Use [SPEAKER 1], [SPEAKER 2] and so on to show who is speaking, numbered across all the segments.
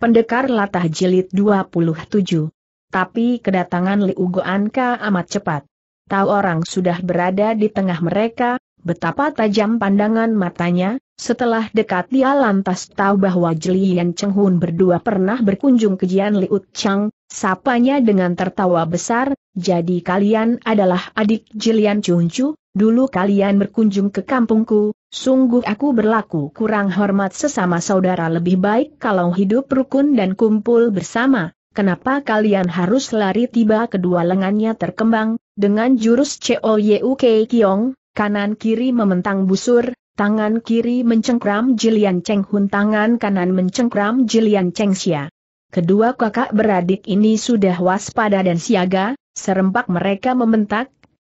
[SPEAKER 1] Pendekar Latah Jilid 27. Tapi kedatangan Liu Goanka amat cepat. Tahu orang sudah berada di tengah mereka, betapa tajam pandangan matanya, setelah dekat dia lantas tahu bahwa Jeli Jelian Chenghun berdua pernah berkunjung ke Jian Liu Chang, sapanya dengan tertawa besar, jadi kalian adalah adik Jelian Chunchu, dulu kalian berkunjung ke kampungku, Sungguh aku berlaku kurang hormat sesama saudara lebih baik kalau hidup rukun dan kumpul bersama, kenapa kalian harus lari tiba kedua lengannya terkembang, dengan jurus COYUK Kiong, kanan kiri mementang busur, tangan kiri mencengkram Jilian Cheng Hun tangan kanan mencengkram Jilian Cheng Xia. Kedua kakak beradik ini sudah waspada dan siaga, serempak mereka membentak,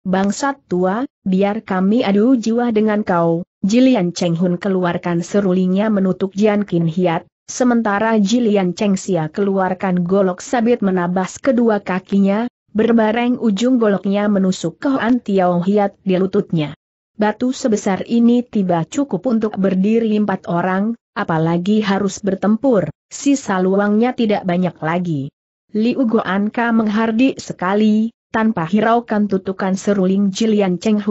[SPEAKER 1] bangsat tua, biar kami adu jiwa dengan kau. Jilian Cheng Hun keluarkan serulingnya menutup Jian Qin Hiat, sementara Jilian Cheng Xia keluarkan golok sabit menabas kedua kakinya, berbareng ujung goloknya menusuk ke Hoan Tiao Hiat di lututnya. Batu sebesar ini tiba cukup untuk berdiri empat orang, apalagi harus bertempur, sisa luangnya tidak banyak lagi. Liu Goanka menghardik sekali, tanpa hiraukan tutukan seruling Jilian Cheng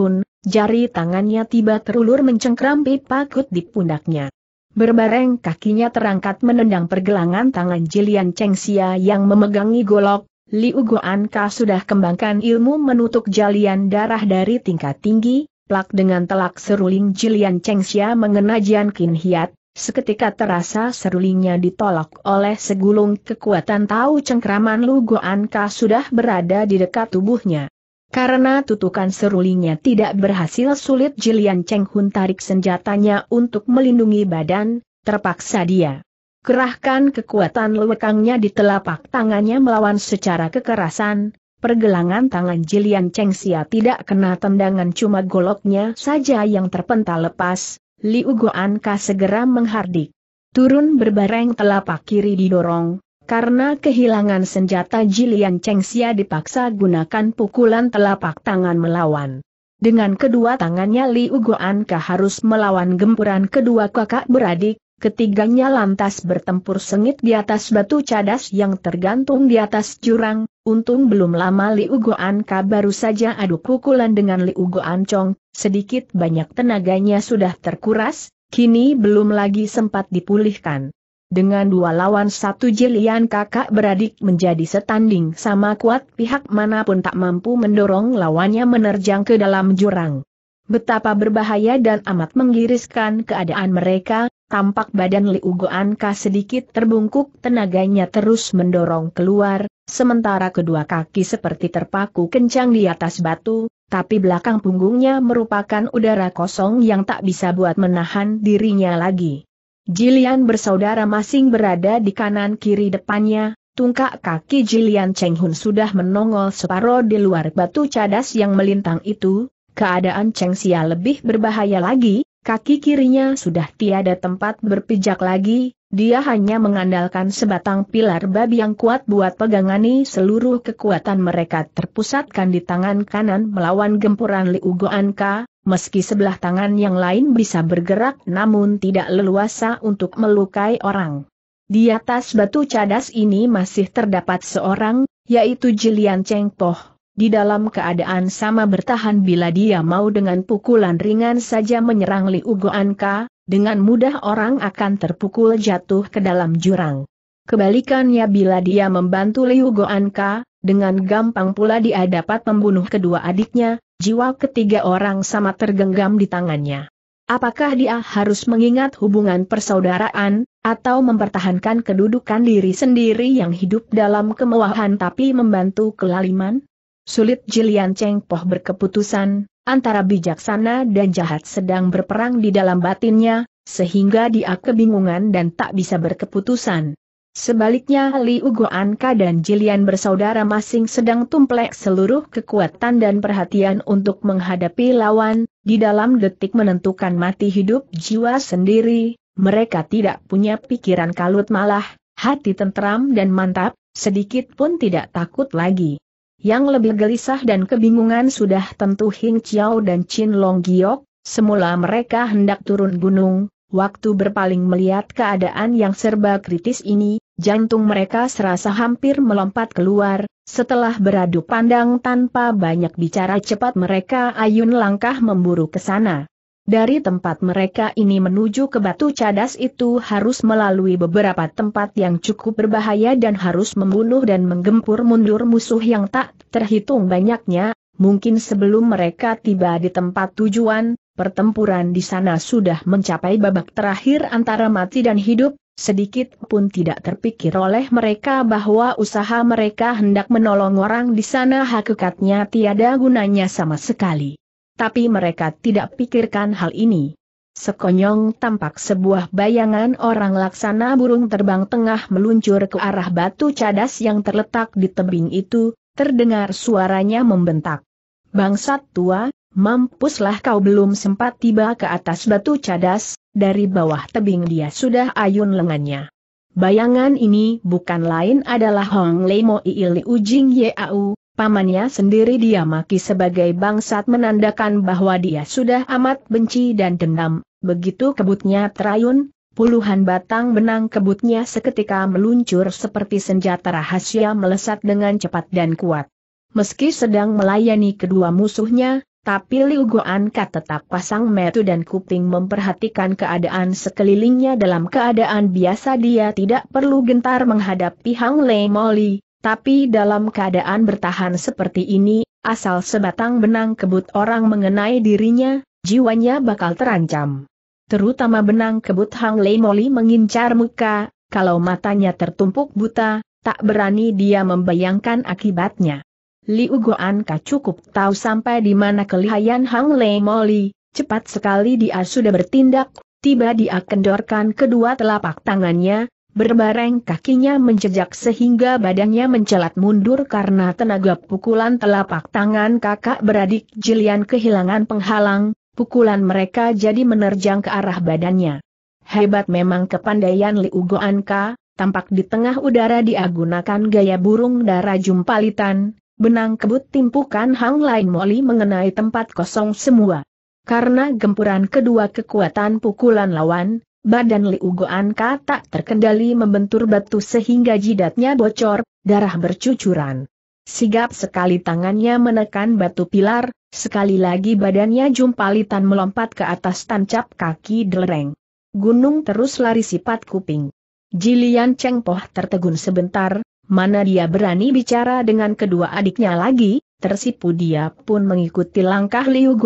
[SPEAKER 1] jari tangannya tiba terulur mencengkram pipa kut di pundaknya. Berbareng kakinya terangkat menendang pergelangan tangan Jilian Cheng yang memegangi golok, Liu Guanka sudah kembangkan ilmu menutup jalian darah dari tingkat tinggi, plak dengan telak seruling Jilian Cheng Xia mengena Jian Hiat, Seketika terasa serulingnya ditolak oleh segulung kekuatan tahu cengkraman lugoanka sudah berada di dekat tubuhnya. Karena tutukan serulingnya tidak berhasil sulit Jilian Cheng Hun tarik senjatanya untuk melindungi badan, terpaksa dia. Kerahkan kekuatan lewekangnya di telapak tangannya melawan secara kekerasan, pergelangan tangan Jilian Cheng Sia tidak kena tendangan cuma goloknya saja yang terpental lepas, Liu Goanka segera menghardik. Turun berbareng telapak kiri didorong, karena kehilangan senjata Jilian Chengxia dipaksa gunakan pukulan telapak tangan melawan. Dengan kedua tangannya Liu Goanka harus melawan gempuran kedua kakak beradik, Ketiganya lantas bertempur sengit di atas batu cadas yang tergantung di atas jurang, untung belum lama Liu Goanka baru saja adu pukulan dengan Liu Goancong, sedikit banyak tenaganya sudah terkuras, kini belum lagi sempat dipulihkan. Dengan dua lawan satu jelian kakak beradik menjadi setanding sama kuat pihak manapun tak mampu mendorong lawannya menerjang ke dalam jurang. Betapa berbahaya dan amat menggiriskan keadaan mereka, tampak badan Liu Goanka sedikit terbungkuk tenaganya terus mendorong keluar, sementara kedua kaki seperti terpaku kencang di atas batu, tapi belakang punggungnya merupakan udara kosong yang tak bisa buat menahan dirinya lagi. Jilian bersaudara masing berada di kanan kiri depannya, tungkak kaki Jilian Cheng Hun sudah menongol separuh di luar batu cadas yang melintang itu, keadaan Cheng Xia lebih berbahaya lagi, kaki kirinya sudah tiada tempat berpijak lagi, dia hanya mengandalkan sebatang pilar babi yang kuat buat pegangani seluruh kekuatan mereka terpusatkan di tangan kanan melawan gempuran Liu Goanka, meski sebelah tangan yang lain bisa bergerak namun tidak leluasa untuk melukai orang. Di atas batu cadas ini masih terdapat seorang, yaitu Jilian Cheng Poh di dalam keadaan sama bertahan bila dia mau dengan pukulan ringan saja menyerang Liu Goanka, dengan mudah orang akan terpukul jatuh ke dalam jurang. Kebalikannya bila dia membantu Liu Goanka, dengan gampang pula dia dapat membunuh kedua adiknya, jiwa ketiga orang sama tergenggam di tangannya. Apakah dia harus mengingat hubungan persaudaraan, atau mempertahankan kedudukan diri sendiri yang hidup dalam kemewahan tapi membantu kelaliman? Sulit Jilian Cheng Poh berkeputusan, antara bijaksana dan jahat sedang berperang di dalam batinnya, sehingga dia kebingungan dan tak bisa berkeputusan. Sebaliknya Li Ugo Anka dan Jilian bersaudara masing sedang tumplek seluruh kekuatan dan perhatian untuk menghadapi lawan, di dalam detik menentukan mati hidup jiwa sendiri, mereka tidak punya pikiran kalut malah, hati tentram dan mantap, sedikit pun tidak takut lagi. Yang lebih gelisah dan kebingungan sudah tentu Hing Chiao dan Chin Long Giok, semula mereka hendak turun gunung, waktu berpaling melihat keadaan yang serba kritis ini, jantung mereka serasa hampir melompat keluar, setelah beradu pandang tanpa banyak bicara cepat mereka ayun langkah memburu ke sana. Dari tempat mereka ini menuju ke batu cadas itu harus melalui beberapa tempat yang cukup berbahaya dan harus membunuh dan menggempur mundur musuh yang tak terhitung banyaknya, mungkin sebelum mereka tiba di tempat tujuan, pertempuran di sana sudah mencapai babak terakhir antara mati dan hidup, sedikit pun tidak terpikir oleh mereka bahwa usaha mereka hendak menolong orang di sana hakikatnya tiada gunanya sama sekali tapi mereka tidak pikirkan hal ini. Sekonyong tampak sebuah bayangan orang laksana burung terbang tengah meluncur ke arah batu cadas yang terletak di tebing itu, terdengar suaranya membentak. Bangsat tua, mampuslah kau belum sempat tiba ke atas batu cadas, dari bawah tebing dia sudah ayun lengannya. Bayangan ini bukan lain adalah Hong Lemo Iili Ujing Yau, pamannya sendiri dia maki sebagai bangsat menandakan bahwa dia sudah amat benci dan dendam, begitu kebutnya terayun, puluhan batang benang kebutnya seketika meluncur seperti senjata rahasia melesat dengan cepat dan kuat. Meski sedang melayani kedua musuhnya, tapi Liu Goanka tetap pasang metu dan kuping memperhatikan keadaan sekelilingnya dalam keadaan biasa dia tidak perlu gentar menghadapi Hang Lei Moli, tapi dalam keadaan bertahan seperti ini, asal sebatang benang kebut orang mengenai dirinya, jiwanya bakal terancam. Terutama benang kebut Hang Lei Moli mengincar muka, kalau matanya tertumpuk buta, tak berani dia membayangkan akibatnya. Liu Ugoan Ka cukup tahu sampai di mana kelihayan Hang Lei Moli, cepat sekali dia sudah bertindak, tiba dia kendorkan kedua telapak tangannya, berbareng kakinya menjejak sehingga badannya mencelat mundur karena tenaga pukulan telapak tangan kakak beradik Jilian kehilangan penghalang, pukulan mereka jadi menerjang ke arah badannya. Hebat memang kepandaian Liu Goanka, tampak di tengah udara diagunakan gaya burung darah jumpalitan, benang kebut timpukan Hang Lain Moli mengenai tempat kosong semua. Karena gempuran kedua kekuatan pukulan lawan, Badan Liu Goanka tak terkendali membentur batu sehingga jidatnya bocor, darah bercucuran. Sigap sekali tangannya menekan batu pilar, sekali lagi badannya jumpalitan melompat ke atas tancap kaki dereng. Gunung terus lari sifat kuping. Jilian Cheng Poh tertegun sebentar, mana dia berani bicara dengan kedua adiknya lagi, tersipu dia pun mengikuti langkah Liu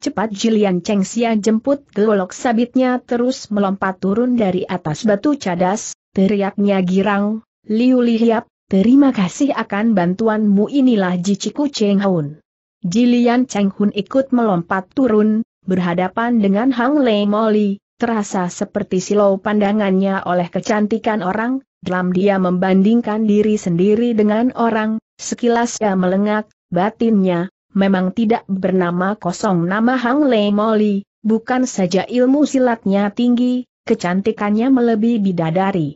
[SPEAKER 1] Cepat Jilian Chengxia jemput golok sabitnya terus melompat turun dari atas batu cadas, teriaknya girang, Liu Lihiap, terima kasih akan bantuanmu inilah Jiciku Cheng Hun. Jilian Cheng Hun ikut melompat turun, berhadapan dengan Hang Lei Moli, terasa seperti silau pandangannya oleh kecantikan orang, dalam dia membandingkan diri sendiri dengan orang, sekilas ia melengak, batinnya, memang tidak bernama kosong nama Hang Lei Moli, bukan saja ilmu silatnya tinggi, kecantikannya melebihi bidadari.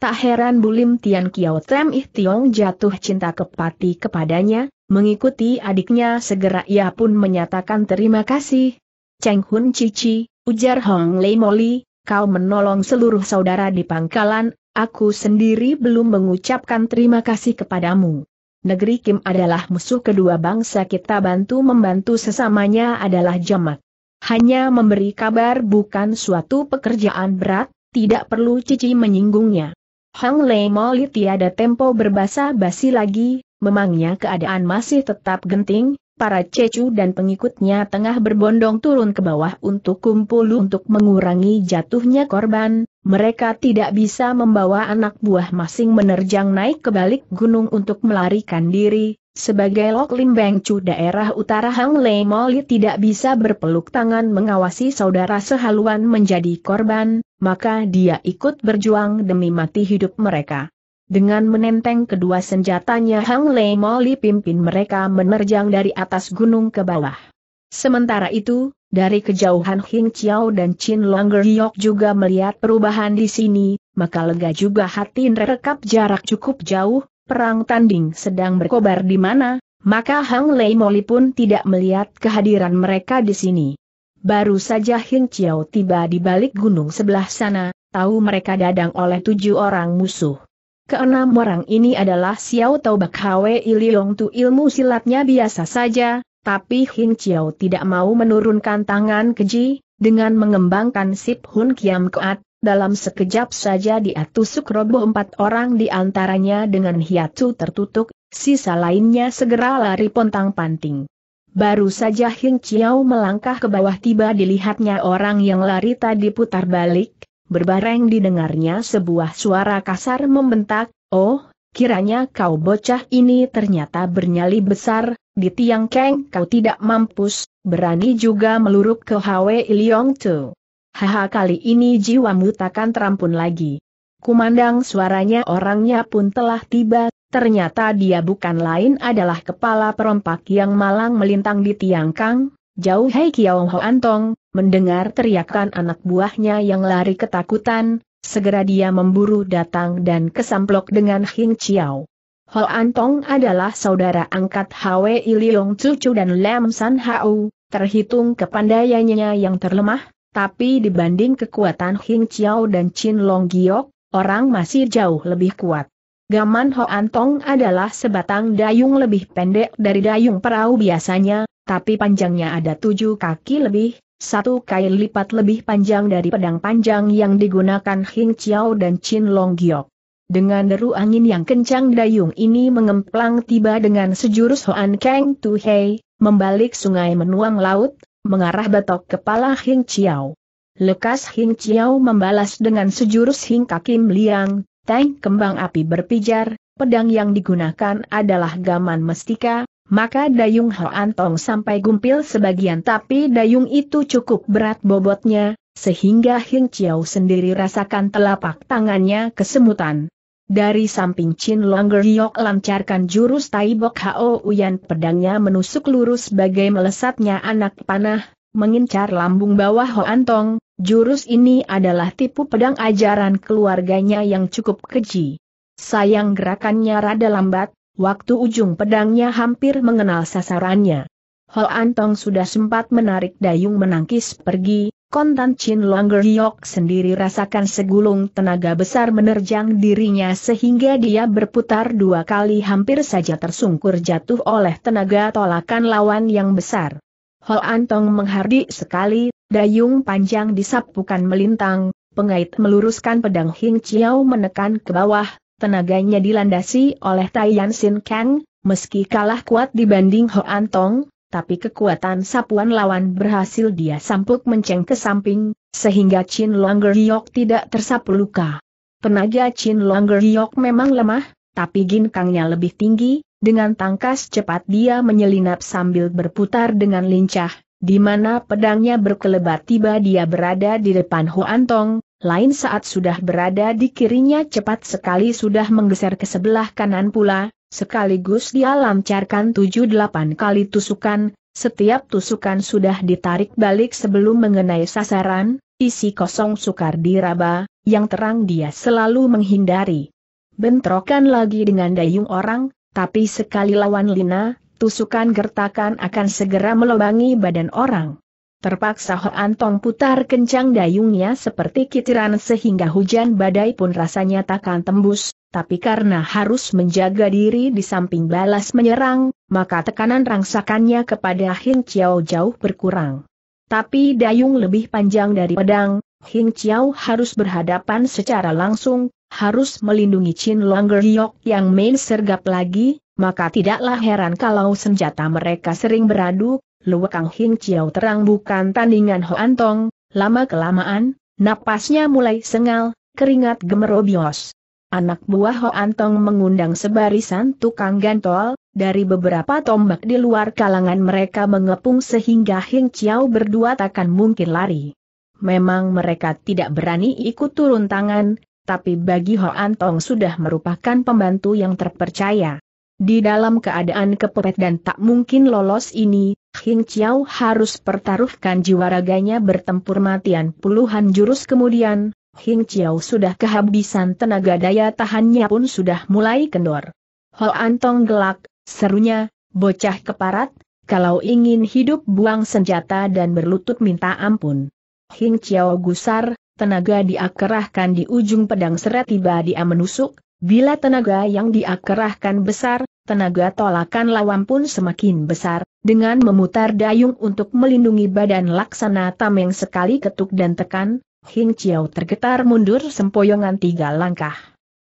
[SPEAKER 1] Tak heran Bulim Tian Kiao Tem Ih Tiong jatuh cinta kepati kepadanya, mengikuti adiknya segera ia pun menyatakan terima kasih. Cheng Hun Cici, ujar Hong Lei Moli, kau menolong seluruh saudara di pangkalan, aku sendiri belum mengucapkan terima kasih kepadamu negeri Kim adalah musuh kedua bangsa kita bantu membantu sesamanya adalah jamak. Hanya memberi kabar bukan suatu pekerjaan berat, tidak perlu Cici menyinggungnya. Hang Lei Moli tiada tempo berbahasa basi lagi, memangnya keadaan masih tetap genting, para cecu dan pengikutnya tengah berbondong turun ke bawah untuk kumpul untuk mengurangi jatuhnya korban, mereka tidak bisa membawa anak buah masing menerjang naik ke balik gunung untuk melarikan diri, sebagai Lok Lim Beng Chu daerah utara Hang Le Moli tidak bisa berpeluk tangan mengawasi saudara sehaluan menjadi korban, maka dia ikut berjuang demi mati hidup mereka. Dengan menenteng kedua senjatanya Hang Le Moli pimpin mereka menerjang dari atas gunung ke bawah. Sementara itu, dari kejauhan Hing Chiao dan Chin Longer Yok juga melihat perubahan di sini, maka lega juga hati rekap jarak cukup jauh, perang tanding sedang berkobar di mana, maka Hang Lei Moli pun tidak melihat kehadiran mereka di sini. Baru saja Hing Chiao tiba di balik gunung sebelah sana, tahu mereka dadang oleh tujuh orang musuh. Keenam orang ini adalah Xiao Tau Bak Hwe Iliong Tu ilmu silatnya biasa saja, tapi Hin Chiao tidak mau menurunkan tangan keji, dengan mengembangkan Sip Hun Kiam Koat, dalam sekejap saja dia tusuk roboh empat orang di antaranya dengan hiatu tertutup, sisa lainnya segera lari pontang panting. Baru saja Hin Chiao melangkah ke bawah tiba dilihatnya orang yang lari tadi putar balik, berbareng didengarnya sebuah suara kasar membentak, Oh, Kiranya kau bocah ini ternyata bernyali besar, di tiang keng kau tidak mampus, berani juga meluruk ke Hwe Iliong Tu. Haha kali ini jiwamu takkan terampun lagi. Kumandang suaranya orangnya pun telah tiba, ternyata dia bukan lain adalah kepala perompak yang malang melintang di tiang kang, jauh Hei Kiao antong, mendengar teriakan anak buahnya yang lari ketakutan, Segera dia memburu datang dan kesamplok dengan Hing Chiao. Ho Antong adalah saudara angkat Hwe Iliong Cucu dan Lam San Hau, terhitung kepandaiannya yang terlemah, tapi dibanding kekuatan Hing Chiao dan Chin Long Giok, orang masih jauh lebih kuat. Gaman Ho Antong adalah sebatang dayung lebih pendek dari dayung perahu biasanya, tapi panjangnya ada tujuh kaki lebih, satu kail lipat lebih panjang dari pedang panjang yang digunakan Hing Chiao dan Chin Long Giok. Dengan deru angin yang kencang dayung ini mengemplang tiba dengan sejurus Hoan Kang Tu Hei, membalik sungai menuang laut, mengarah batok kepala Hing Chiao. Lekas Hing Chiao membalas dengan sejurus Hing Kakim Liang, tank kembang api berpijar, pedang yang digunakan adalah gaman mestika, maka dayung Hoan Antong sampai gumpil sebagian tapi dayung itu cukup berat bobotnya, sehingga Hing Chiao sendiri rasakan telapak tangannya kesemutan. Dari samping Chin Longer Yok lancarkan jurus Tai Bok Hao Uyan pedangnya menusuk lurus bagai melesatnya anak panah, mengincar lambung bawah Hoan Antong. jurus ini adalah tipu pedang ajaran keluarganya yang cukup keji. Sayang gerakannya rada lambat, Waktu ujung pedangnya hampir mengenal sasarannya. Ho Antong sudah sempat menarik dayung menangkis pergi, kontan Chin Longer Yok sendiri rasakan segulung tenaga besar menerjang dirinya sehingga dia berputar dua kali hampir saja tersungkur jatuh oleh tenaga tolakan lawan yang besar. Ho Antong menghardik sekali, dayung panjang disapukan melintang, pengait meluruskan pedang Hing Chiao menekan ke bawah, tenaganya dilandasi oleh Taiyan Sin Kang, meski kalah kuat dibanding Ho Antong, tapi kekuatan sapuan lawan berhasil dia sampuk menceng ke samping, sehingga Chin Longer Hyok tidak tersapu luka. Tenaga Chin Longer Hyok memang lemah, tapi gin kangnya lebih tinggi, dengan tangkas cepat dia menyelinap sambil berputar dengan lincah, di mana pedangnya berkelebat tiba dia berada di depan Ho Antong lain saat sudah berada di kirinya cepat sekali sudah menggeser ke sebelah kanan pula, sekaligus dia lancarkan tujuh delapan kali tusukan, setiap tusukan sudah ditarik balik sebelum mengenai sasaran, isi kosong sukar diraba, yang terang dia selalu menghindari. Bentrokan lagi dengan dayung orang, tapi sekali lawan Lina, tusukan gertakan akan segera melobangi badan orang. Terpaksa Antong putar kencang dayungnya seperti kitiran sehingga hujan badai pun rasanya takkan tembus, tapi karena harus menjaga diri di samping balas menyerang, maka tekanan rangsakannya kepada Hing Chiao jauh berkurang. Tapi dayung lebih panjang dari pedang, Hing Chiao harus berhadapan secara langsung, harus melindungi Chin Longer Yok yang main sergap lagi, maka tidaklah heran kalau senjata mereka sering beradu, Luwakang Hing Chiao terang bukan tandingan Ho Antong. lama kelamaan, napasnya mulai sengal, keringat gemerobios. Anak buah Ho Antong mengundang sebarisan tukang gantol, dari beberapa tombak di luar kalangan mereka mengepung sehingga Hing Chiao berdua takkan mungkin lari. Memang mereka tidak berani ikut turun tangan, tapi bagi Ho Antong sudah merupakan pembantu yang terpercaya. Di dalam keadaan kepepet dan tak mungkin lolos ini, Hing Chiao harus pertaruhkan jiwa raganya bertempur matian puluhan jurus kemudian, Hing Chiao sudah kehabisan tenaga daya tahannya pun sudah mulai kendor. Ho Antong gelak, serunya, bocah keparat, kalau ingin hidup buang senjata dan berlutut minta ampun. Hing Chiao gusar, tenaga diakerahkan di ujung pedang seret tiba dia menusuk, Bila tenaga yang diakerahkan besar, tenaga tolakan lawan pun semakin besar, dengan memutar dayung untuk melindungi badan laksana tameng sekali ketuk dan tekan, Hing Chiao tergetar mundur sempoyongan tiga langkah.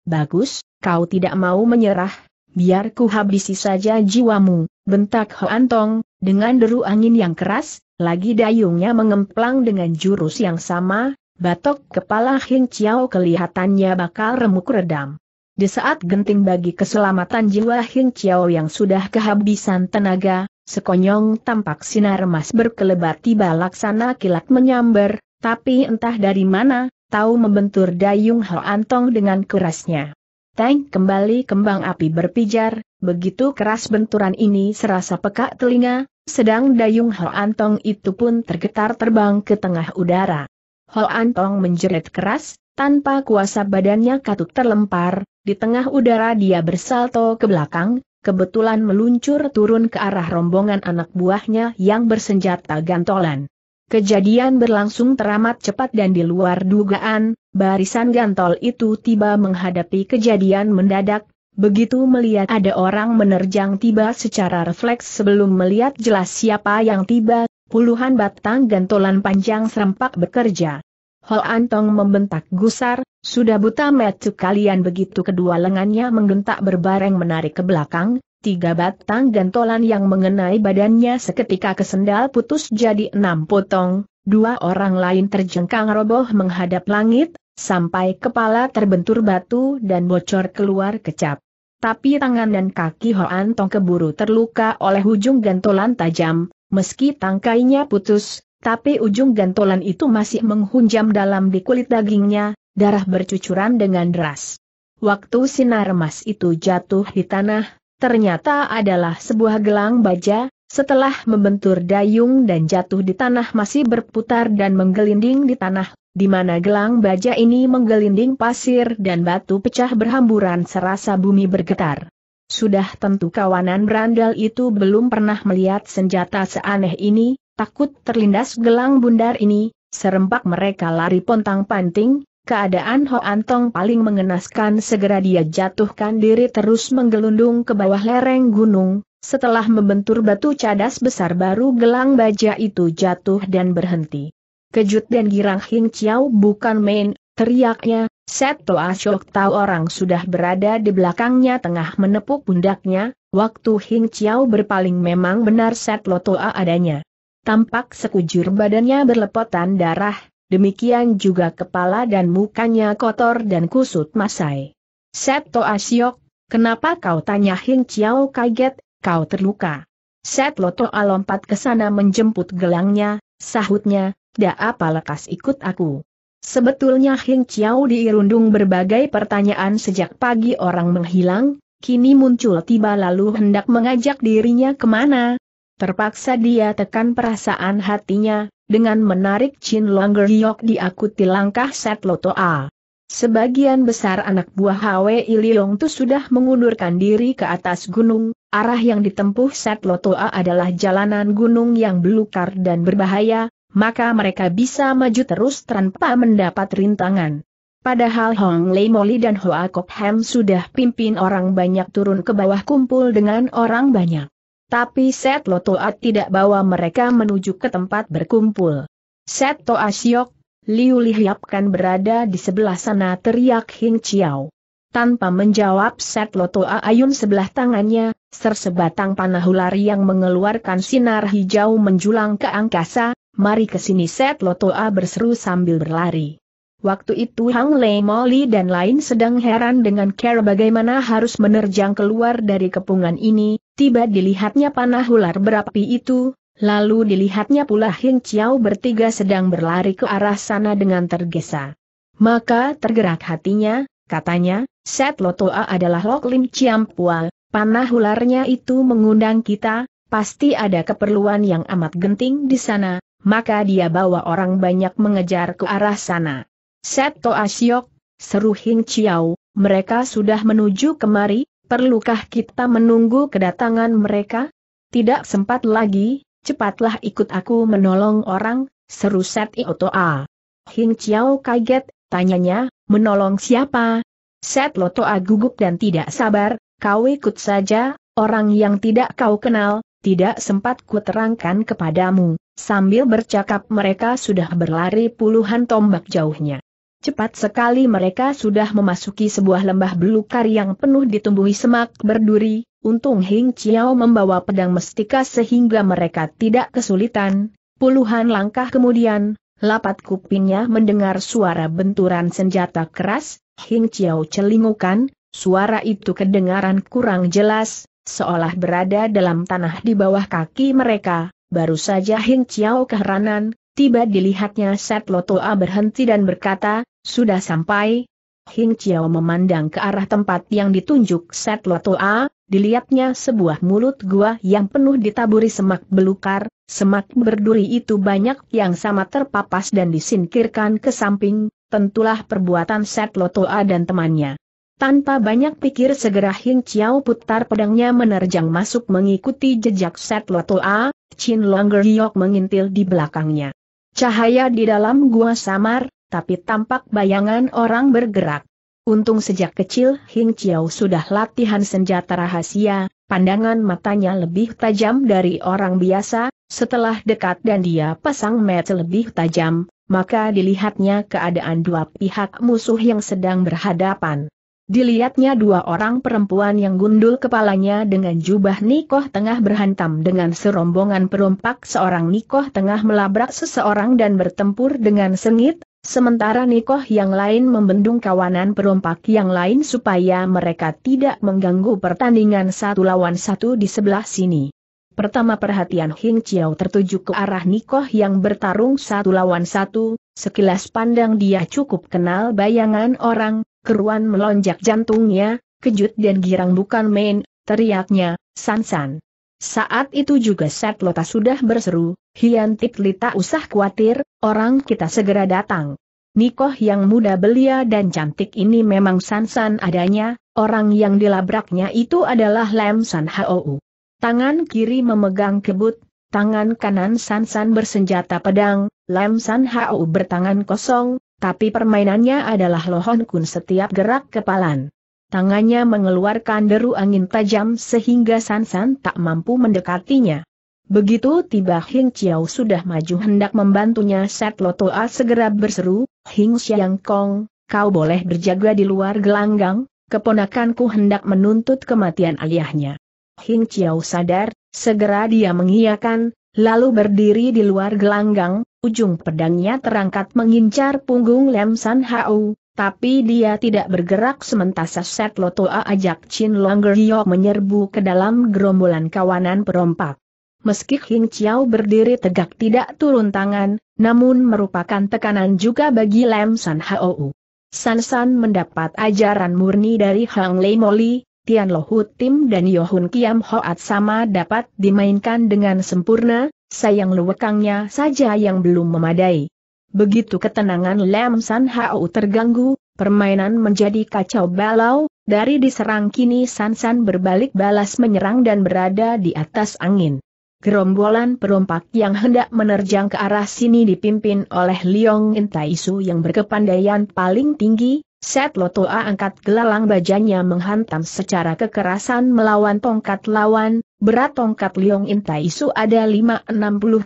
[SPEAKER 1] Bagus, kau tidak mau menyerah, biar ku habisi saja jiwamu, bentak Hoan Antong dengan deru angin yang keras, lagi dayungnya mengemplang dengan jurus yang sama, batok kepala Hing Chiao kelihatannya bakal remuk redam. Di saat genting bagi keselamatan jiwa Hing Chiao yang sudah kehabisan tenaga, sekonyong tampak sinar emas berkelebat tiba laksana kilat menyambar, tapi entah dari mana, tahu membentur dayung Antong dengan kerasnya. Tank kembali kembang api berpijar, begitu keras benturan ini serasa pekak telinga, sedang dayung Antong itu pun tergetar terbang ke tengah udara. Antong menjerit keras, tanpa kuasa badannya katuk terlempar, di tengah udara dia bersalto ke belakang, kebetulan meluncur turun ke arah rombongan anak buahnya yang bersenjata gantolan. Kejadian berlangsung teramat cepat dan di luar dugaan, barisan gantol itu tiba menghadapi kejadian mendadak, begitu melihat ada orang menerjang tiba secara refleks sebelum melihat jelas siapa yang tiba, puluhan batang gantolan panjang serempak bekerja. Ho Antong membentak gusar, sudah buta metu kalian begitu kedua lengannya menggentak berbareng menarik ke belakang, tiga batang gantolan yang mengenai badannya seketika kesendal putus jadi enam potong, dua orang lain terjengkang roboh menghadap langit, sampai kepala terbentur batu dan bocor keluar kecap. Tapi tangan dan kaki Hoan Tong keburu terluka oleh ujung gantolan tajam, meski tangkainya putus, tapi ujung gantolan itu masih menghunjam dalam di kulit dagingnya, darah bercucuran dengan deras. Waktu sinar emas itu jatuh di tanah, ternyata adalah sebuah gelang baja, setelah membentur dayung dan jatuh di tanah masih berputar dan menggelinding di tanah, di mana gelang baja ini menggelinding pasir dan batu pecah berhamburan serasa bumi bergetar. Sudah tentu kawanan berandal itu belum pernah melihat senjata seaneh ini, Takut terlindas gelang bundar ini, serempak mereka lari pontang-panting, keadaan Ho Antong paling mengenaskan segera dia jatuhkan diri terus menggelundung ke bawah lereng gunung, setelah membentur batu cadas besar baru gelang baja itu jatuh dan berhenti. Kejut dan girang Hing Chiao bukan main, teriaknya, Seto Ashok tahu orang sudah berada di belakangnya tengah menepuk pundaknya, waktu Hing Chiao berpaling memang benar Seto Toa adanya. Tampak sekujur badannya berlepotan darah, demikian juga kepala dan mukanya kotor dan kusut masai. Seto Asyok, kenapa kau tanya Hing Chiao kaget, kau terluka. Set Loto lompat ke sana menjemput gelangnya, sahutnya, tidak apa lekas ikut aku. Sebetulnya Hing Chiao diirundung berbagai pertanyaan sejak pagi orang menghilang, kini muncul tiba lalu hendak mengajak dirinya kemana, Terpaksa dia tekan perasaan hatinya, dengan menarik Chin Longer Yok diakuti langkah Set Loto A. Sebagian besar anak buah Hwe Iliong Tu sudah mengundurkan diri ke atas gunung, arah yang ditempuh Set A adalah jalanan gunung yang belukar dan berbahaya, maka mereka bisa maju terus tanpa mendapat rintangan. Padahal Hong Lei Moli dan Hoa Kok Ham sudah pimpin orang banyak turun ke bawah kumpul dengan orang banyak. Tapi Set Lotoat tidak bawa mereka menuju ke tempat berkumpul. Set Asyok, Liu Lihiapkan berada di sebelah sana teriak Hing Chiao. Tanpa menjawab Set Lotoa Ayun sebelah tangannya, sersebatang panah ular yang mengeluarkan sinar hijau menjulang ke angkasa, mari ke sini Set Lotoa berseru sambil berlari. Waktu itu Hang Lei Moli dan lain sedang heran dengan cara bagaimana harus menerjang keluar dari kepungan ini, tiba dilihatnya panah ular berapi itu, lalu dilihatnya pula Hin Chiao bertiga sedang berlari ke arah sana dengan tergesa. Maka tergerak hatinya, katanya, Set Lotoa adalah Lok Lim Chiam Pua, panah ularnya itu mengundang kita, pasti ada keperluan yang amat genting di sana, maka dia bawa orang banyak mengejar ke arah sana. Set Toa Siok, seru Hing Chiao, mereka sudah menuju kemari, Perlukah kita menunggu kedatangan mereka? Tidak sempat lagi, cepatlah ikut aku menolong orang, seru Set Iotoa. Hing Chiao kaget, tanyanya, menolong siapa? Set Lotoa gugup dan tidak sabar, kau ikut saja, orang yang tidak kau kenal, tidak sempat ku terangkan kepadamu. Sambil bercakap mereka sudah berlari puluhan tombak jauhnya. Cepat sekali mereka sudah memasuki sebuah lembah belukar yang penuh ditumbuhi semak berduri, untung Hing Chiao membawa pedang mestika sehingga mereka tidak kesulitan. Puluhan langkah kemudian, lapat kupingnya mendengar suara benturan senjata keras, Hing Chiao celingukan, suara itu kedengaran kurang jelas, seolah berada dalam tanah di bawah kaki mereka, baru saja Hing Chiao keheranan, Tiba dilihatnya Set Lotoa berhenti dan berkata, sudah sampai, Hing Chiao memandang ke arah tempat yang ditunjuk Set Lotoa, dilihatnya sebuah mulut gua yang penuh ditaburi semak belukar, semak berduri itu banyak yang sama terpapas dan disingkirkan ke samping, tentulah perbuatan Set Lotoa dan temannya. Tanpa banyak pikir segera Hing Chiao putar pedangnya menerjang masuk mengikuti jejak Set Lotoa, Chin Longer Yok mengintil di belakangnya. Cahaya di dalam gua samar, tapi tampak bayangan orang bergerak. Untung sejak kecil Hing Chiao sudah latihan senjata rahasia, pandangan matanya lebih tajam dari orang biasa, setelah dekat dan dia pasang mata lebih tajam, maka dilihatnya keadaan dua pihak musuh yang sedang berhadapan. Dilihatnya dua orang perempuan yang gundul kepalanya dengan jubah nikoh tengah berhantam dengan serombongan perompak seorang nikoh tengah melabrak seseorang dan bertempur dengan sengit, Sementara Nikoh yang lain membendung kawanan perompak yang lain supaya mereka tidak mengganggu pertandingan satu lawan satu di sebelah sini. Pertama perhatian Hing Chiao tertuju ke arah Nikoh yang bertarung satu lawan satu, sekilas pandang dia cukup kenal bayangan orang, keruan melonjak jantungnya, kejut dan girang bukan main, teriaknya, San San. Saat itu juga Set Lota sudah berseru, Hian Titli tak usah khawatir, orang kita segera datang. Nikoh yang muda belia dan cantik ini memang sansan adanya, orang yang dilabraknya itu adalah Lem San Hou. Tangan kiri memegang kebut, tangan kanan Sansan bersenjata pedang, Lem San Hou bertangan kosong, tapi permainannya adalah lohon kun setiap gerak kepalan tangannya mengeluarkan deru angin tajam sehingga Sansan tak mampu mendekatinya. Begitu tiba Hing Chiao sudah maju hendak membantunya Set Lotoa segera berseru, Hing Xiang Kong, kau boleh berjaga di luar gelanggang, keponakanku hendak menuntut kematian ayahnya. Hing Chiao sadar, segera dia mengiyakan, lalu berdiri di luar gelanggang, ujung pedangnya terangkat mengincar punggung Lem San Hao, tapi dia tidak bergerak sementara Set Lotoa ajak Chin Longer Hyo menyerbu ke dalam gerombolan kawanan perompak. Meski Hing Chiao berdiri tegak tidak turun tangan, namun merupakan tekanan juga bagi Lam San Hou. San San mendapat ajaran murni dari Hang Lei Moli, Tian Lo Hu Tim dan Yohun Kiam Hoat sama dapat dimainkan dengan sempurna, sayang lewekangnya saja yang belum memadai. Begitu ketenangan Lam San Hao terganggu, permainan menjadi kacau balau, dari diserang kini San San berbalik balas menyerang dan berada di atas angin. Gerombolan perompak yang hendak menerjang ke arah sini dipimpin oleh Liong Intaisu yang berkepandaian paling tinggi, Set Lotoa angkat gelalang bajanya menghantam secara kekerasan melawan tongkat lawan, berat tongkat Liong Intaisu ada 560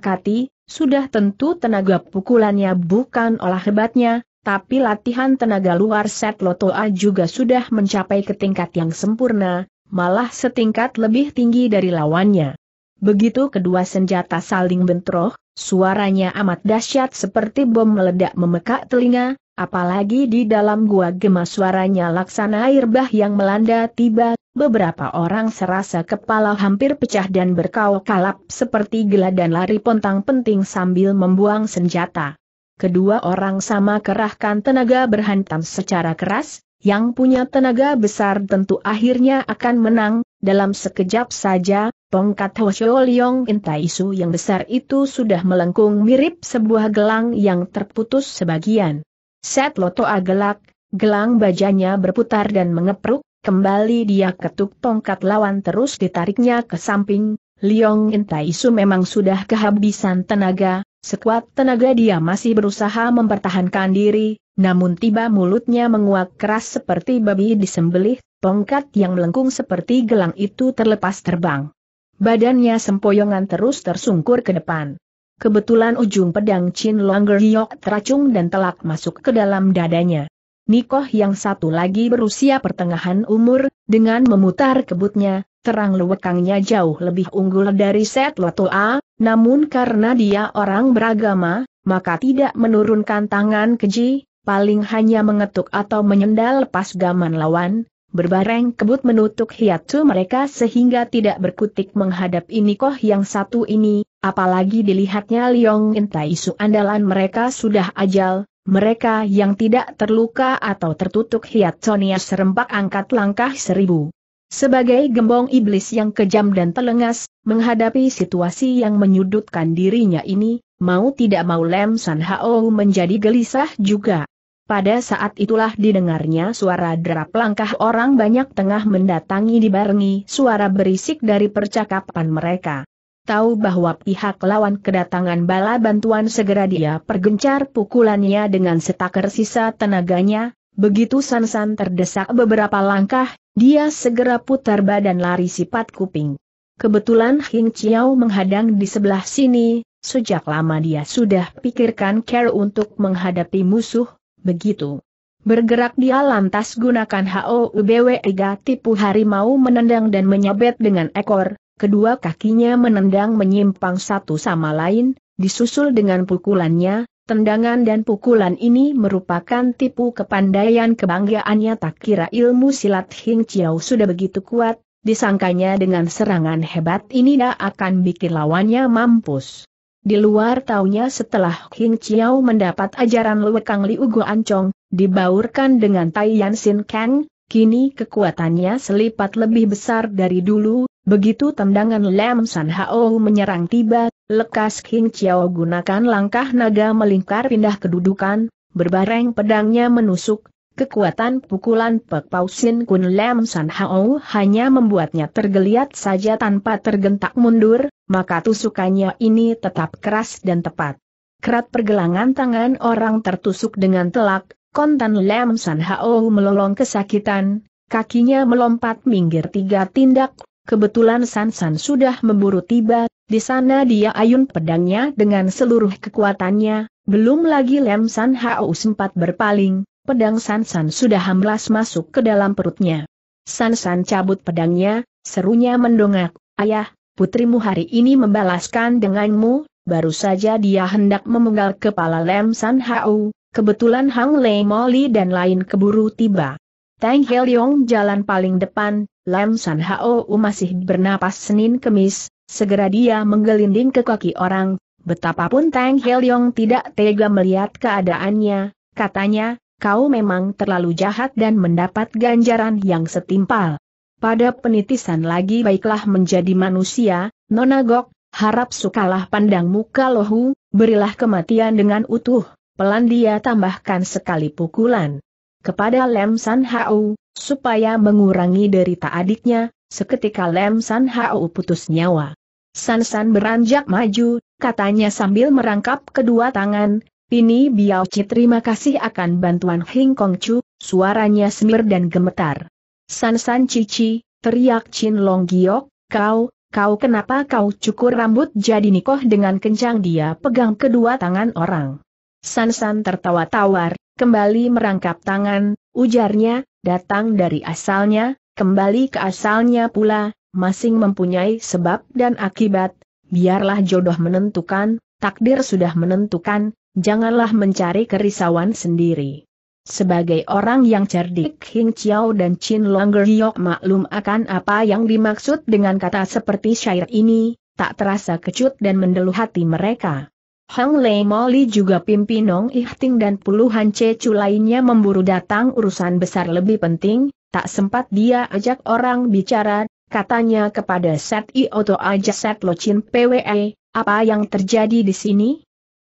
[SPEAKER 1] kati, sudah tentu tenaga pukulannya bukan olah hebatnya, tapi latihan tenaga luar set Lotoa juga sudah mencapai ke tingkat yang sempurna, malah setingkat lebih tinggi dari lawannya. Begitu kedua senjata saling bentrok, suaranya amat dahsyat seperti bom meledak memekak telinga, apalagi di dalam gua gema suaranya laksana air bah yang melanda tiba Beberapa orang serasa kepala hampir pecah dan berkau kalap seperti gila dan lari pontang penting sambil membuang senjata. Kedua orang sama kerahkan tenaga berhantam secara keras, yang punya tenaga besar tentu akhirnya akan menang, dalam sekejap saja, tongkat Hoshio Leong Intaisu yang besar itu sudah melengkung mirip sebuah gelang yang terputus sebagian. Set Loto Agelak, gelang bajanya berputar dan mengepruk, Kembali dia ketuk tongkat lawan terus ditariknya ke samping, Liong Intaisu memang sudah kehabisan tenaga, sekuat tenaga dia masih berusaha mempertahankan diri, namun tiba mulutnya menguak keras seperti babi disembelih, tongkat yang melengkung seperti gelang itu terlepas terbang. Badannya sempoyongan terus tersungkur ke depan. Kebetulan ujung pedang Chin Longer Yok teracung dan telak masuk ke dalam dadanya. Nikoh yang satu lagi berusia pertengahan umur, dengan memutar kebutnya, terang lewekangnya jauh lebih unggul dari Set Lotoa, namun karena dia orang beragama, maka tidak menurunkan tangan keji, paling hanya mengetuk atau menyendal lepas gaman lawan, berbareng kebut menutup hiatu mereka sehingga tidak berkutik menghadap Nikoh yang satu ini, apalagi dilihatnya Liong Intai Su andalan mereka sudah ajal, mereka yang tidak terluka atau tertutup hiat Sonia serempak angkat langkah seribu. Sebagai gembong iblis yang kejam dan telengas, menghadapi situasi yang menyudutkan dirinya ini, mau tidak mau Lem San Hao menjadi gelisah juga. Pada saat itulah didengarnya suara derap langkah orang banyak tengah mendatangi dibarengi suara berisik dari percakapan mereka tahu bahwa pihak lawan kedatangan bala bantuan segera dia pergencar pukulannya dengan setaker sisa tenaganya, begitu Sansan terdesak beberapa langkah, dia segera putar badan lari sifat kuping. Kebetulan Hing Chiao menghadang di sebelah sini, sejak lama dia sudah pikirkan care untuk menghadapi musuh, begitu. Bergerak dia lantas gunakan HOUBWE tipu harimau menendang dan menyabet dengan ekor, Kedua kakinya menendang menyimpang satu sama lain, disusul dengan pukulannya, tendangan dan pukulan ini merupakan tipu kepandaian kebanggaannya tak kira ilmu silat Hing Chiao sudah begitu kuat, disangkanya dengan serangan hebat ini dah akan bikin lawannya mampus. Di luar taunya setelah Hing Chiao mendapat ajaran Luekang Liu ancong, dibaurkan dengan Tai Yan Sin Kang, Kini kekuatannya selipat lebih besar dari dulu, Begitu tendangan Lam San Hao menyerang tiba, lekas King Chiao gunakan langkah naga melingkar pindah kedudukan, berbareng pedangnya menusuk, kekuatan pukulan Pek Pau Sin Kun Lam San Hao hanya membuatnya tergeliat saja tanpa tergentak mundur, maka tusukannya ini tetap keras dan tepat. Kerat pergelangan tangan orang tertusuk dengan telak, kontan Lam San Hao melolong kesakitan, kakinya melompat minggir tiga tindak, Kebetulan Sansan sudah memburu tiba, di sana dia ayun pedangnya dengan seluruh kekuatannya, belum lagi Lem San Hao sempat berpaling, pedang Sansan sudah hamblas masuk ke dalam perutnya. Sansan cabut pedangnya, serunya mendongak, ayah, putrimu hari ini membalaskan denganmu, baru saja dia hendak memenggal kepala Lem San Hao, kebetulan Hang Lei Moli dan lain keburu tiba. Tang Heliong jalan paling depan, Lam San Hao masih bernapas Senin Kemis, segera dia menggelinding ke kaki orang, betapapun Tang Yong tidak tega melihat keadaannya, katanya, kau memang terlalu jahat dan mendapat ganjaran yang setimpal. Pada penitisan lagi baiklah menjadi manusia, Nonagok, harap sukalah pandang muka lohu, berilah kematian dengan utuh, pelan dia tambahkan sekali pukulan. Kepada Lem San Hao, supaya mengurangi derita adiknya, seketika Lem San Hao putus nyawa. San San beranjak maju, katanya sambil merangkap kedua tangan, ini Biao Chi terima kasih akan bantuan Hing Kong Chu, suaranya semir dan gemetar. San San Cici, teriak Chin Long Giok, kau, kau kenapa kau cukur rambut jadi nikoh dengan kencang dia pegang kedua tangan orang. San San tertawa tawar, kembali merangkap tangan, ujarnya, datang dari asalnya, kembali ke asalnya pula, masing mempunyai sebab dan akibat, biarlah jodoh menentukan, takdir sudah menentukan, janganlah mencari kerisauan sendiri. Sebagai orang yang cerdik Hing Chiao dan Chin Longer Hyok maklum akan apa yang dimaksud dengan kata seperti syair ini, tak terasa kecut dan mendeluh hati mereka. Hang Lei Moli juga Pimpinong Ihting dan puluhan cecu lainnya memburu datang urusan besar lebih penting, tak sempat dia ajak orang bicara, katanya kepada Set I Oto aja Set Chin PWE, apa yang terjadi di sini?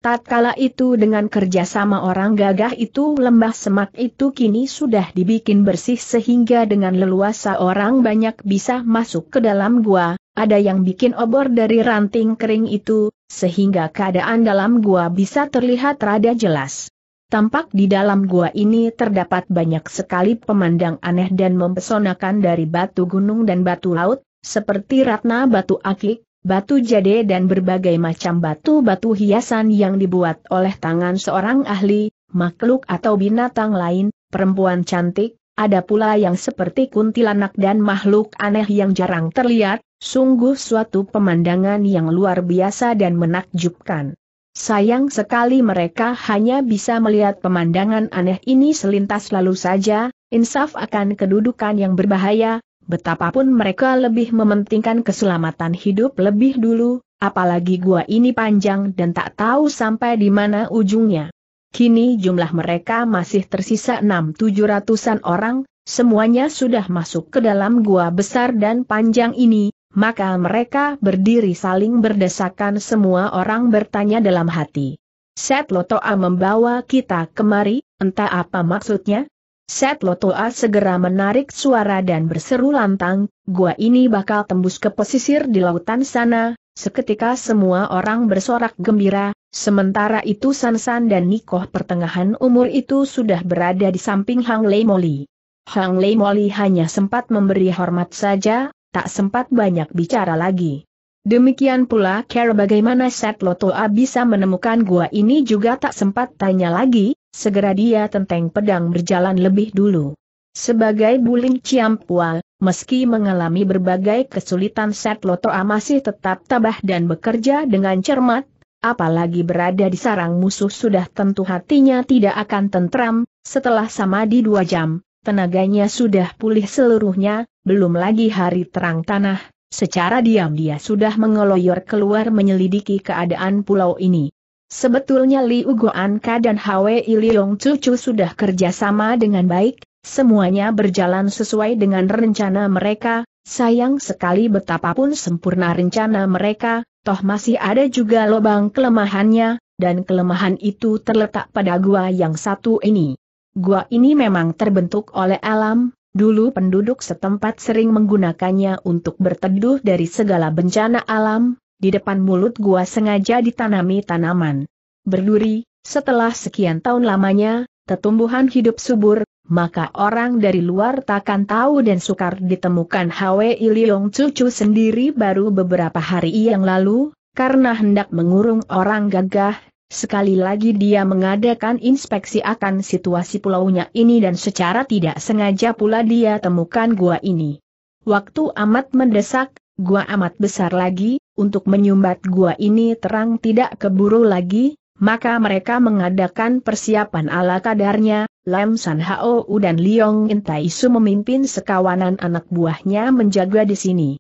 [SPEAKER 1] Tatkala itu dengan kerjasama orang gagah itu lembah semak itu kini sudah dibikin bersih sehingga dengan leluasa orang banyak bisa masuk ke dalam gua, ada yang bikin obor dari ranting kering itu, sehingga keadaan dalam gua bisa terlihat rada jelas. Tampak di dalam gua ini terdapat banyak sekali pemandang aneh dan mempesonakan dari batu gunung dan batu laut, seperti ratna batu akik, batu jade dan berbagai macam batu-batu hiasan yang dibuat oleh tangan seorang ahli, makhluk atau binatang lain, perempuan cantik, ada pula yang seperti kuntilanak dan makhluk aneh yang jarang terlihat, sungguh suatu pemandangan yang luar biasa dan menakjubkan. Sayang sekali mereka hanya bisa melihat pemandangan aneh ini selintas lalu saja, insaf akan kedudukan yang berbahaya, Betapapun mereka lebih mementingkan keselamatan hidup lebih dulu, apalagi gua ini panjang dan tak tahu sampai di mana ujungnya. Kini jumlah mereka masih tersisa 6 tujuh an orang, semuanya sudah masuk ke dalam gua besar dan panjang ini, maka mereka berdiri saling berdesakan semua orang bertanya dalam hati. Set Lotoa membawa kita kemari, entah apa maksudnya, Set Lotoa segera menarik suara dan berseru lantang, gua ini bakal tembus ke pesisir di lautan sana, seketika semua orang bersorak gembira, sementara itu Sansan dan Nikoh pertengahan umur itu sudah berada di samping Hang Lei Moli. Hang Lei Moli hanya sempat memberi hormat saja, tak sempat banyak bicara lagi. Demikian pula cara bagaimana Set Lotoa bisa menemukan gua ini juga tak sempat tanya lagi, Segera dia tenteng pedang berjalan lebih dulu. Sebagai buling ciampua, meski mengalami berbagai kesulitan Set Lotoa masih tetap tabah dan bekerja dengan cermat, apalagi berada di sarang musuh sudah tentu hatinya tidak akan tentram, setelah sama di dua jam, tenaganya sudah pulih seluruhnya, belum lagi hari terang tanah, Secara diam dia sudah mengeloyor keluar menyelidiki keadaan pulau ini. Sebetulnya Liu Anka dan Hwe Iliong Cucu sudah kerjasama dengan baik, semuanya berjalan sesuai dengan rencana mereka, sayang sekali betapapun sempurna rencana mereka, toh masih ada juga lubang kelemahannya, dan kelemahan itu terletak pada gua yang satu ini. Gua ini memang terbentuk oleh alam, dulu penduduk setempat sering menggunakannya untuk berteduh dari segala bencana alam, di depan mulut gua sengaja ditanami tanaman. Berduri, setelah sekian tahun lamanya, tetumbuhan hidup subur, maka orang dari luar takkan tahu dan sukar ditemukan Hwe Iliong cucu sendiri baru beberapa hari yang lalu, karena hendak mengurung orang gagah, sekali lagi dia mengadakan inspeksi akan situasi pulaunya ini dan secara tidak sengaja pula dia temukan gua ini. Waktu amat mendesak, gua amat besar lagi, untuk menyumbat gua ini terang tidak keburu lagi, maka mereka mengadakan persiapan ala kadarnya, Lam San Hao dan Liong Intaisu memimpin sekawanan anak buahnya menjaga di sini.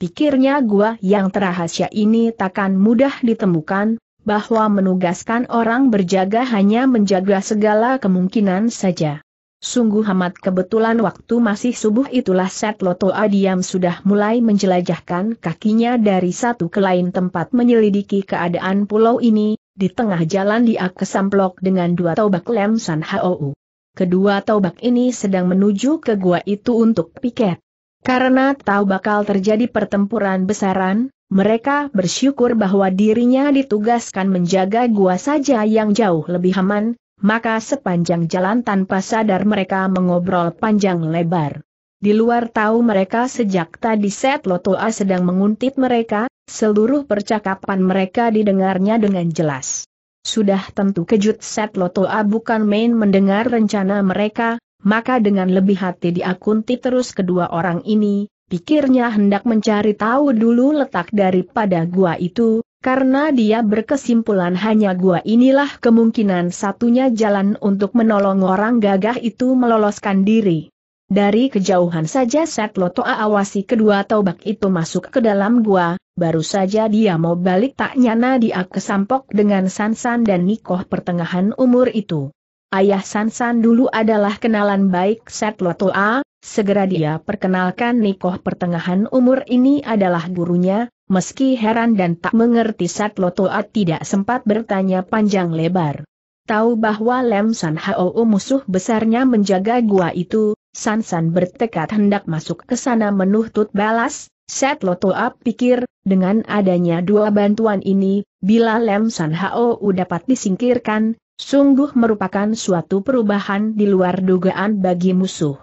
[SPEAKER 1] Pikirnya gua yang terahasia ini takkan mudah ditemukan, bahwa menugaskan orang berjaga hanya menjaga segala kemungkinan saja. Sungguh amat kebetulan waktu masih subuh itulah Set Loto Adiam sudah mulai menjelajahkan kakinya dari satu ke lain tempat menyelidiki keadaan pulau ini, di tengah jalan dia kesamplok dengan dua tobak lem San Hou. Kedua tobak ini sedang menuju ke gua itu untuk piket. Karena tahu bakal terjadi pertempuran besaran, mereka bersyukur bahwa dirinya ditugaskan menjaga gua saja yang jauh lebih aman, maka sepanjang jalan tanpa sadar mereka mengobrol panjang lebar. Di luar tahu mereka sejak tadi Set Lotoa sedang menguntit mereka, seluruh percakapan mereka didengarnya dengan jelas. Sudah tentu kejut Set Lotoa bukan main mendengar rencana mereka, maka dengan lebih hati diakunti terus kedua orang ini, pikirnya hendak mencari tahu dulu letak daripada gua itu, karena dia berkesimpulan hanya gua inilah kemungkinan satunya jalan untuk menolong orang gagah itu meloloskan diri. Dari kejauhan saja Set Loto awasi kedua tobak itu masuk ke dalam gua, baru saja dia mau balik tak nyana dia kesampok dengan Sansan dan Nikoh pertengahan umur itu. Ayah Sansan dulu adalah kenalan baik Set Loto A, segera dia perkenalkan Nikoh pertengahan umur ini adalah gurunya, meski heran dan tak mengerti Satlo Lotoat tidak sempat bertanya panjang lebar. Tahu bahwa Lem San Hao musuh besarnya menjaga gua itu, San San bertekad hendak masuk ke sana menuntut balas, Set Lotoat pikir, dengan adanya dua bantuan ini, bila Lem San Hao dapat disingkirkan, sungguh merupakan suatu perubahan di luar dugaan bagi musuh.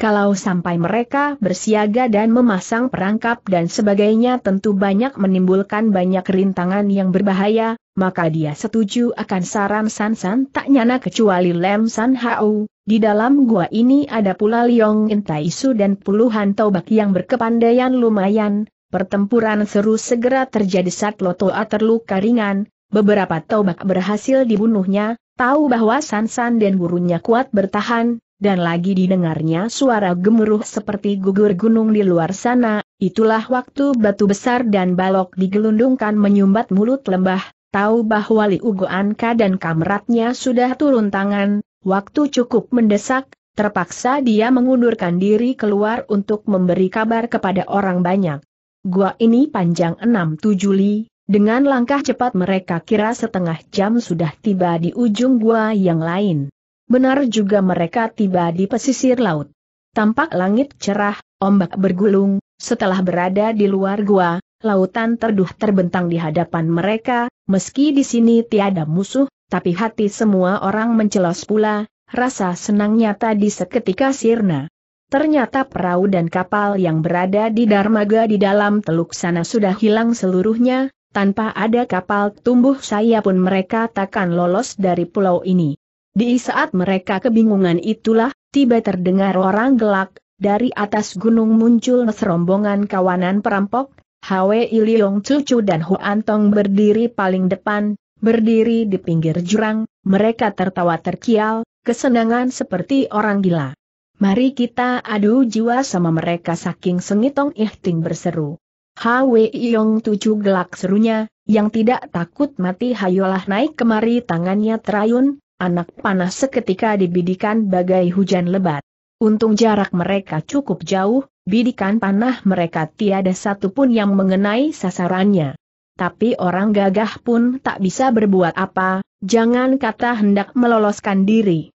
[SPEAKER 1] Kalau sampai mereka bersiaga dan memasang perangkap dan sebagainya tentu banyak menimbulkan banyak rintangan yang berbahaya, maka dia setuju akan saran Sansan tak nyana kecuali Lem San Hau. Di dalam gua ini ada pula Liong Intaisu dan puluhan tobak yang berkepandaian lumayan, pertempuran seru segera terjadi saat Lotoa terluka ringan, beberapa tobak berhasil dibunuhnya, tahu bahwa Sansan dan gurunya kuat bertahan, dan lagi didengarnya suara gemuruh seperti gugur gunung di luar sana, itulah waktu batu besar dan balok digelundungkan menyumbat mulut lembah, tahu bahwa Li Goanka dan kamratnya sudah turun tangan, waktu cukup mendesak, terpaksa dia mengundurkan diri keluar untuk memberi kabar kepada orang banyak. Gua ini panjang enam tujuh li, dengan langkah cepat mereka kira setengah jam sudah tiba di ujung gua yang lain. Benar juga mereka tiba di pesisir laut. Tampak langit cerah, ombak bergulung, setelah berada di luar gua, lautan terduh terbentang di hadapan mereka, meski di sini tiada musuh, tapi hati semua orang mencelos pula, rasa senangnya tadi seketika sirna. Ternyata perahu dan kapal yang berada di Darmaga di dalam teluk sana sudah hilang seluruhnya, tanpa ada kapal tumbuh saya pun mereka takkan lolos dari pulau ini. Di saat mereka kebingungan itulah, tiba terdengar orang gelak, dari atas gunung muncul serombongan kawanan perampok, Hwe Iliong Cucu dan Hu Antong berdiri paling depan, berdiri di pinggir jurang, mereka tertawa terkial, kesenangan seperti orang gila. Mari kita adu jiwa sama mereka saking sengitong ihting berseru. Hwe Iliong Cucu gelak serunya, yang tidak takut mati hayolah naik kemari tangannya terayun, Anak panah seketika dibidikan bagai hujan lebat. Untung jarak mereka cukup jauh, bidikan panah mereka tiada satupun yang mengenai sasarannya. Tapi orang gagah pun tak bisa berbuat apa, jangan kata hendak meloloskan diri.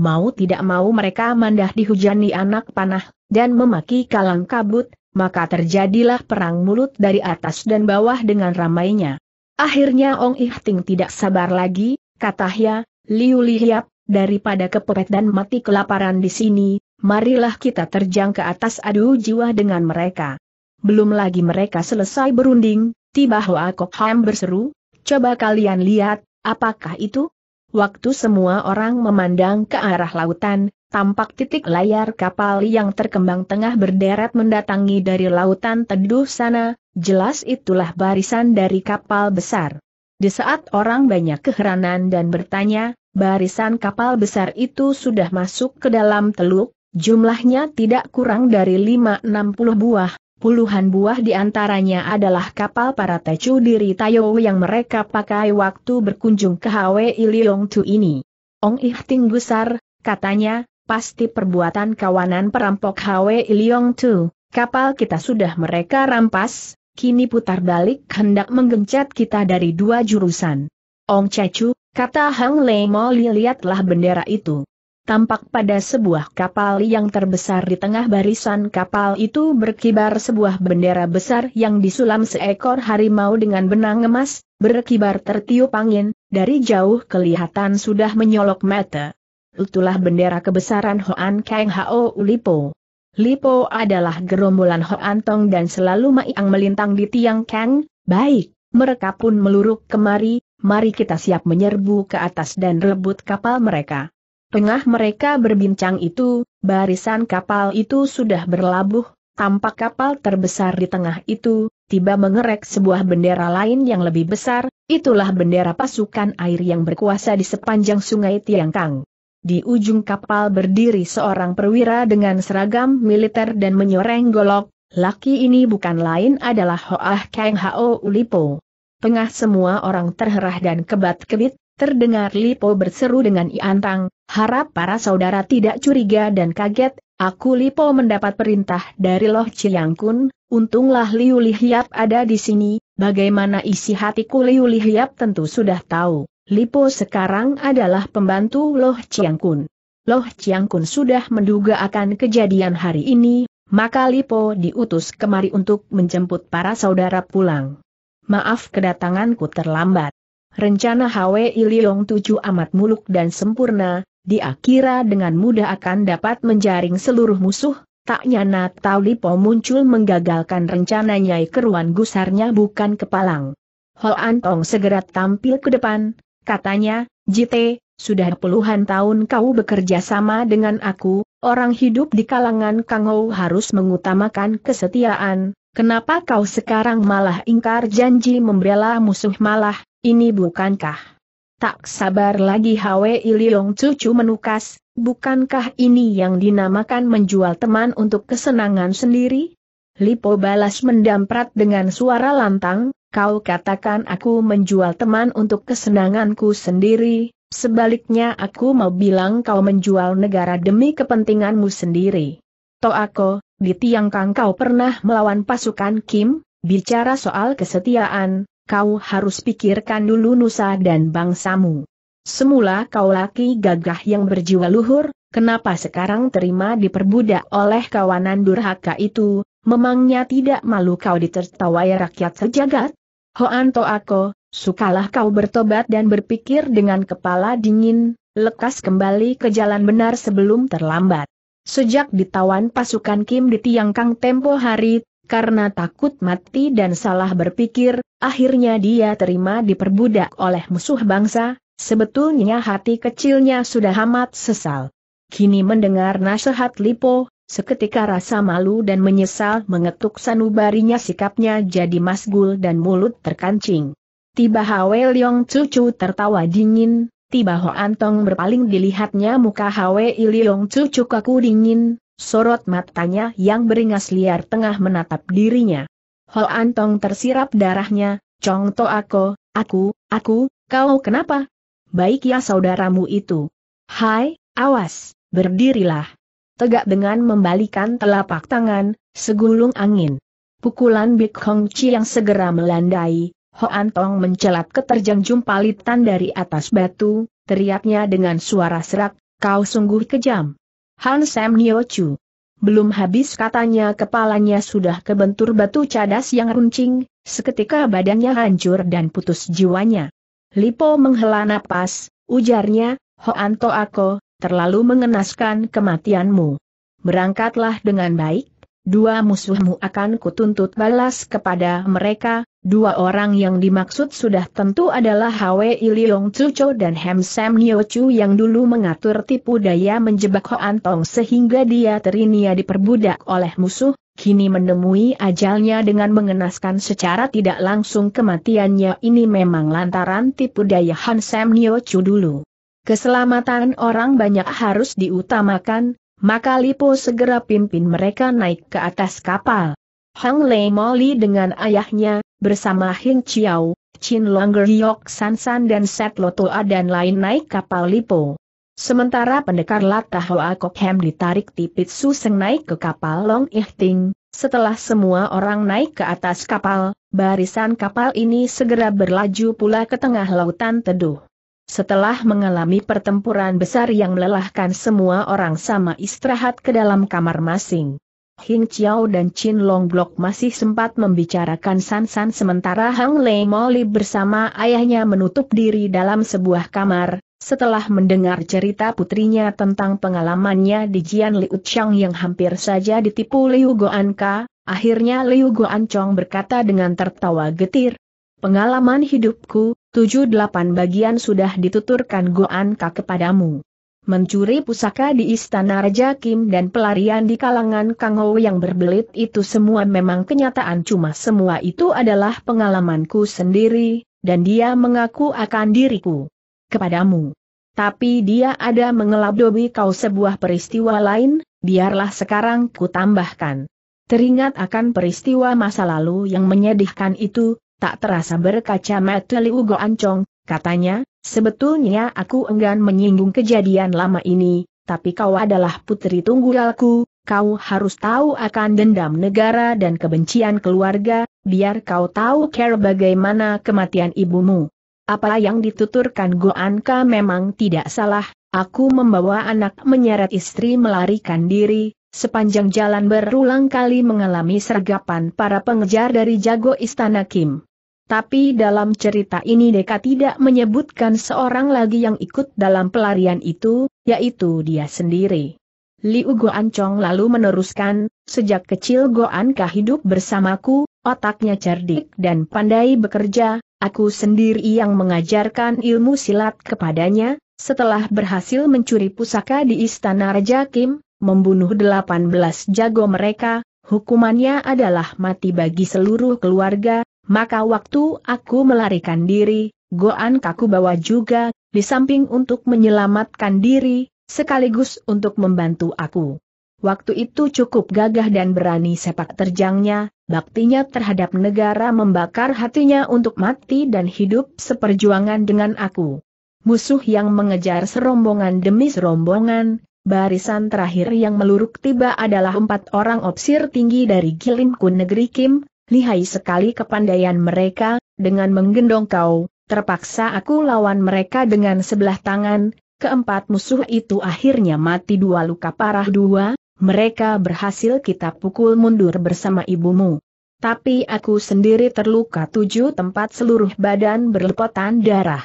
[SPEAKER 1] Mau tidak mau mereka mandah dihujani anak panah, dan memaki kalang kabut, maka terjadilah perang mulut dari atas dan bawah dengan ramainya. Akhirnya Ong Ihting tidak sabar lagi, kata Hia, Liu Lihiap, daripada kepepet dan mati kelaparan di sini, marilah kita terjang ke atas adu jiwa dengan mereka. Belum lagi mereka selesai berunding, tiba Hoa Kok Ham berseru, coba kalian lihat, apakah itu? Waktu semua orang memandang ke arah lautan, tampak titik layar kapal yang terkembang tengah berderet mendatangi dari lautan teduh sana, jelas itulah barisan dari kapal besar. Di saat orang banyak keheranan dan bertanya, barisan kapal besar itu sudah masuk ke dalam teluk, jumlahnya tidak kurang dari 5-60 buah, puluhan buah di antaranya adalah kapal para tecu diri Tayo yang mereka pakai waktu berkunjung ke Hwi Iliong Tu ini. Ong Ih Gusar, katanya, pasti perbuatan kawanan perampok Hwe Iliong Tu, kapal kita sudah mereka rampas, kini putar balik hendak menggencet kita dari dua jurusan. Ong Cecu, kata Hang Lei Mo lihatlah bendera itu. Tampak pada sebuah kapal yang terbesar di tengah barisan kapal itu berkibar sebuah bendera besar yang disulam seekor harimau dengan benang emas, berkibar tertiup angin, dari jauh kelihatan sudah menyolok mata. Itulah bendera kebesaran Hoan Kang Hao Ulipo. Lipo adalah gerombolan antong dan selalu Maiang melintang di Tiang Kang, baik, mereka pun meluruk kemari, mari kita siap menyerbu ke atas dan rebut kapal mereka. Tengah mereka berbincang itu, barisan kapal itu sudah berlabuh, tampak kapal terbesar di tengah itu, tiba mengerek sebuah bendera lain yang lebih besar, itulah bendera pasukan air yang berkuasa di sepanjang sungai Tiangkang. Di ujung kapal berdiri seorang perwira dengan seragam militer dan menyoreng golok, laki ini bukan lain adalah Hoah Kang Hao Ulipo. Tengah semua orang terherah dan kebat-kebit, terdengar Lipo berseru dengan Iantang, harap para saudara tidak curiga dan kaget, aku Lipo mendapat perintah dari Loh Kun. untunglah Liu Lihyap ada di sini, bagaimana isi hatiku Liu Lihyap tentu sudah tahu. Lipo sekarang adalah pembantu Loh Chiang Kun. Loh Chiang Kun sudah menduga akan kejadian hari ini, maka Lipo diutus kemari untuk menjemput para saudara pulang. Maaf kedatanganku terlambat. Rencana Hwe Iliong Tujuh amat muluk dan sempurna, diakira akira dengan mudah akan dapat menjaring seluruh musuh, Tak nyana tahu Lipo muncul menggagalkan rencananya keruan gusarnya bukan kepalang. Hoan Antong segera tampil ke depan, Katanya, Jite, sudah puluhan tahun kau bekerja sama dengan aku, orang hidup di kalangan Hou harus mengutamakan kesetiaan, kenapa kau sekarang malah ingkar janji membela musuh malah, ini bukankah? Tak sabar lagi Hwe Iliong cucu menukas, bukankah ini yang dinamakan menjual teman untuk kesenangan sendiri? Lipo balas mendamprat dengan suara lantang, kau katakan aku menjual teman untuk kesenanganku sendiri, sebaliknya aku mau bilang kau menjual negara demi kepentinganmu sendiri. aku, di tiang kang kau pernah melawan pasukan Kim, bicara soal kesetiaan, kau harus pikirkan dulu nusa dan bangsamu. Semula kau laki gagah yang berjiwa luhur, kenapa sekarang terima diperbudak oleh kawanan durhaka itu, Memangnya tidak malu kau ditertawai rakyat sejagat? Hoanto aku, sukalah kau bertobat dan berpikir dengan kepala dingin, lekas kembali ke jalan benar sebelum terlambat. Sejak ditawan pasukan Kim di Tiang Kang tempo hari, karena takut mati dan salah berpikir, akhirnya dia terima diperbudak oleh musuh bangsa, sebetulnya hati kecilnya sudah amat sesal. Kini mendengar nasihat Lipo, Seketika rasa malu dan menyesal mengetuk sanubarinya sikapnya jadi masgul dan mulut terkancing. Tiba Hwe Leong Cucu tertawa dingin, tiba Ho Antong berpaling dilihatnya muka Hwe Leong Cucu kaku dingin, sorot matanya yang beringas liar tengah menatap dirinya. Ho Antong tersirap darahnya, Chong To Ako, aku, aku, kau kenapa? Baik ya saudaramu itu. Hai, awas, berdirilah tegak dengan membalikan telapak tangan, segulung angin. Pukulan Big Hong Chi yang segera melandai, Hoan Tong mencelat keterjang jumpalitan dari atas batu, teriaknya dengan suara serak, kau sungguh kejam. Han Sam Nio Chu. Belum habis katanya kepalanya sudah kebentur batu cadas yang runcing, seketika badannya hancur dan putus jiwanya. Lipo menghela napas, ujarnya, Hoan To Ako, terlalu mengenaskan kematianmu. Berangkatlah dengan baik, dua musuhmu akan kutuntut balas kepada mereka, dua orang yang dimaksud sudah tentu adalah Hwe Iliong Cuco dan Hem Sam Nio Chu yang dulu mengatur tipu daya menjebak Hoan Tong sehingga dia terinia diperbudak oleh musuh, kini menemui ajalnya dengan mengenaskan secara tidak langsung kematiannya ini memang lantaran tipu daya Han Sam Nio Chu dulu. Keselamatan orang banyak harus diutamakan, maka Lipo segera pimpin mereka naik ke atas kapal. Hang Lei Moli dengan ayahnya, bersama Hing Chiao, Chin Longer San San dan Set Lotoa dan lain naik kapal Lipo. Sementara pendekar Kok Kokhem ditarik Tipit Suseng naik ke kapal Long Ihting, setelah semua orang naik ke atas kapal, barisan kapal ini segera berlaju pula ke tengah lautan teduh. Setelah mengalami pertempuran besar yang melelahkan semua orang sama istirahat ke dalam kamar masing. Hing Chiao dan Chin Long Blok masih sempat membicarakan San San sementara Hang Lei Moli bersama ayahnya menutup diri dalam sebuah kamar, setelah mendengar cerita putrinya tentang pengalamannya di Jian Liu Chang yang hampir saja ditipu Liu Goan Ka, akhirnya Liu Goan Chong berkata dengan tertawa getir, Pengalaman hidupku, tujuh delapan bagian sudah dituturkan Goan Ka kepadamu. Mencuri pusaka di Istana Raja Kim dan pelarian di kalangan Kang Ho yang berbelit itu semua memang kenyataan cuma semua itu adalah pengalamanku sendiri, dan dia mengaku akan diriku. Kepadamu. Tapi dia ada mengelabui kau sebuah peristiwa lain, biarlah sekarang ku tambahkan. Teringat akan peristiwa masa lalu yang menyedihkan itu, tak terasa berkaca mata Liu Go Ancong, katanya, sebetulnya aku enggan menyinggung kejadian lama ini, tapi kau adalah putri tunggalku, kau harus tahu akan dendam negara dan kebencian keluarga, biar kau tahu care bagaimana kematian ibumu. Apa yang dituturkan Goanka memang tidak salah, aku membawa anak menyeret istri melarikan diri, sepanjang jalan berulang kali mengalami sergapan para pengejar dari jago istana Kim. Tapi dalam cerita ini Deka tidak menyebutkan seorang lagi yang ikut dalam pelarian itu, yaitu dia sendiri. Liu Goan Chong lalu meneruskan, sejak kecil Goan kah hidup bersamaku, otaknya cerdik dan pandai bekerja, aku sendiri yang mengajarkan ilmu silat kepadanya, setelah berhasil mencuri pusaka di Istana Raja Kim, membunuh 18 jago mereka, hukumannya adalah mati bagi seluruh keluarga, maka waktu aku melarikan diri, Goan kaku bawa juga, di samping untuk menyelamatkan diri, sekaligus untuk membantu aku. Waktu itu cukup gagah dan berani sepak terjangnya, baktinya terhadap negara membakar hatinya untuk mati dan hidup seperjuangan dengan aku. Musuh yang mengejar serombongan demi serombongan, Barisan terakhir yang meluruk tiba adalah empat orang opsir tinggi dari Gilimku Negeri Kim, lihai sekali kepandaian mereka, dengan menggendong kau, terpaksa aku lawan mereka dengan sebelah tangan, keempat musuh itu akhirnya mati dua luka parah dua, mereka berhasil kita pukul mundur bersama ibumu. Tapi aku sendiri terluka tujuh tempat seluruh badan berlepotan darah.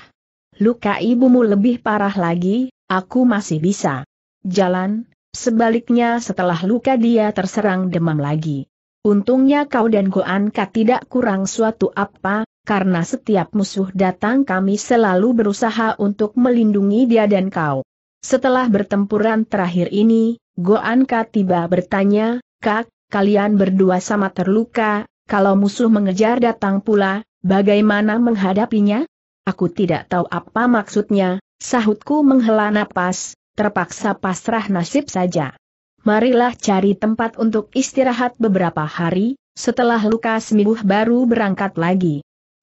[SPEAKER 1] Luka ibumu lebih parah lagi, aku masih bisa jalan, sebaliknya setelah luka dia terserang demam lagi. Untungnya kau dan Goanka tidak kurang suatu apa, karena setiap musuh datang kami selalu berusaha untuk melindungi dia dan kau. Setelah bertempuran terakhir ini, Goanka tiba bertanya, Kak, kalian berdua sama terluka, kalau musuh mengejar datang pula, bagaimana menghadapinya? Aku tidak tahu apa maksudnya, sahutku menghela napas, terpaksa pasrah nasib saja. Marilah cari tempat untuk istirahat beberapa hari, setelah luka sembuh baru berangkat lagi.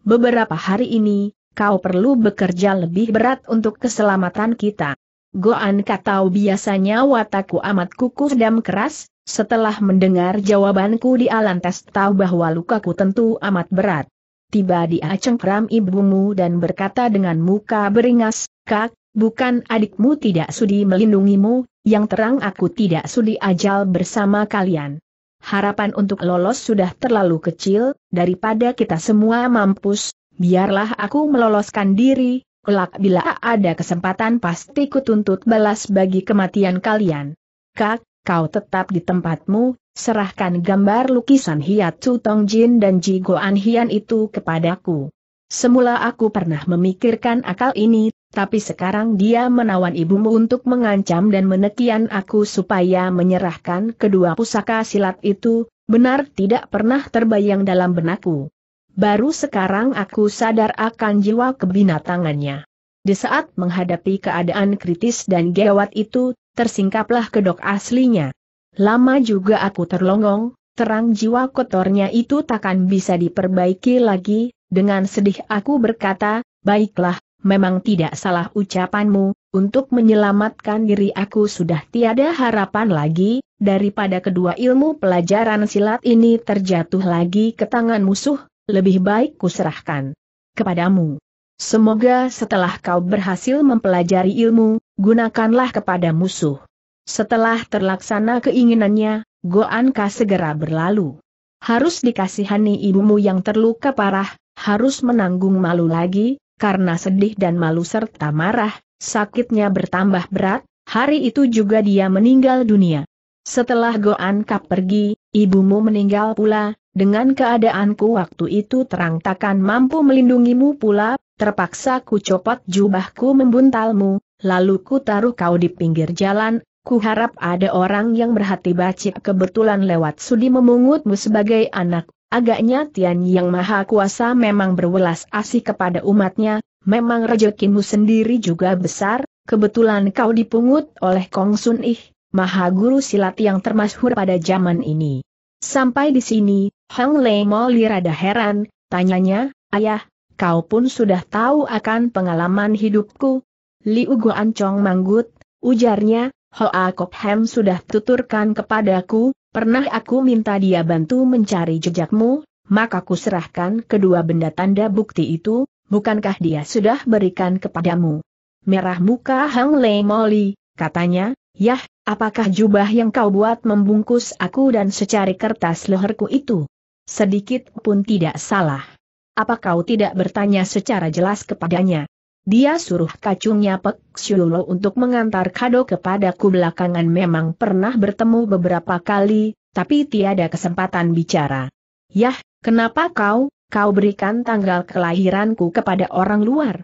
[SPEAKER 1] Beberapa hari ini, kau perlu bekerja lebih berat untuk keselamatan kita. Goan Katau biasanya wataku amat kukuh dan keras, setelah mendengar jawabanku di lantas tahu bahwa lukaku tentu amat berat. Tiba di Aceng cengkram ibumu dan berkata dengan muka beringas, Kak, Bukan adikmu tidak sudi melindungimu, yang terang aku tidak sudi ajal bersama kalian. Harapan untuk lolos sudah terlalu kecil, daripada kita semua mampus, biarlah aku meloloskan diri, kelak bila ada kesempatan pasti kutuntut balas bagi kematian kalian. Kak, kau tetap di tempatmu, serahkan gambar lukisan Hiatsu Jin dan Ji Goan Hian itu kepadaku. Semula aku pernah memikirkan akal ini, tapi sekarang dia menawan ibumu untuk mengancam dan menekian aku supaya menyerahkan kedua pusaka silat itu, benar tidak pernah terbayang dalam benakku. Baru sekarang aku sadar akan jiwa kebinatangannya. Di saat menghadapi keadaan kritis dan gawat itu, tersingkaplah kedok aslinya. Lama juga aku terlongong, terang jiwa kotornya itu takkan bisa diperbaiki lagi, dengan sedih aku berkata, baiklah, memang tidak salah ucapanmu, untuk menyelamatkan diri aku sudah tiada harapan lagi, daripada kedua ilmu pelajaran silat ini terjatuh lagi ke tangan musuh, lebih baik kuserahkan kepadamu. Semoga setelah kau berhasil mempelajari ilmu, gunakanlah kepada musuh. Setelah terlaksana keinginannya, Goanka segera berlalu. Harus dikasihani ibumu yang terluka parah, harus menanggung malu lagi, karena sedih dan malu serta marah, sakitnya bertambah berat, hari itu juga dia meninggal dunia. Setelah Goan Kap pergi, ibumu meninggal pula, dengan keadaanku waktu itu terang takkan mampu melindungimu pula, terpaksa ku copot jubahku membuntalmu, lalu ku taruh kau di pinggir jalan, ku harap ada orang yang berhati bacik kebetulan lewat sudi memungutmu sebagai anak Agaknya Tian Yang Maha Kuasa memang berwelas asih kepada umatnya, memang rezekimu sendiri juga besar, kebetulan kau dipungut oleh Kong Sun Ih, Maha Guru Silat yang termasyhur pada zaman ini. Sampai di sini, Hang Lei Moli rada heran, tanyanya, Ayah, kau pun sudah tahu akan pengalaman hidupku? Liu Guan Chong manggut, ujarnya, Hoa Kok Hem sudah tuturkan kepadaku, Pernah aku minta dia bantu mencari jejakmu, maka ku serahkan kedua benda tanda bukti itu, bukankah dia sudah berikan kepadamu? Merah muka Hang Lei Moli, katanya, Yah, apakah jubah yang kau buat membungkus aku dan secari kertas leherku itu? Sedikit pun tidak salah. Apa kau tidak bertanya secara jelas kepadanya? Dia suruh kacungnya Pek Xiulo untuk mengantar kado kepadaku belakangan memang pernah bertemu beberapa kali, tapi tiada kesempatan bicara. Yah, kenapa kau, kau berikan tanggal kelahiranku kepada orang luar?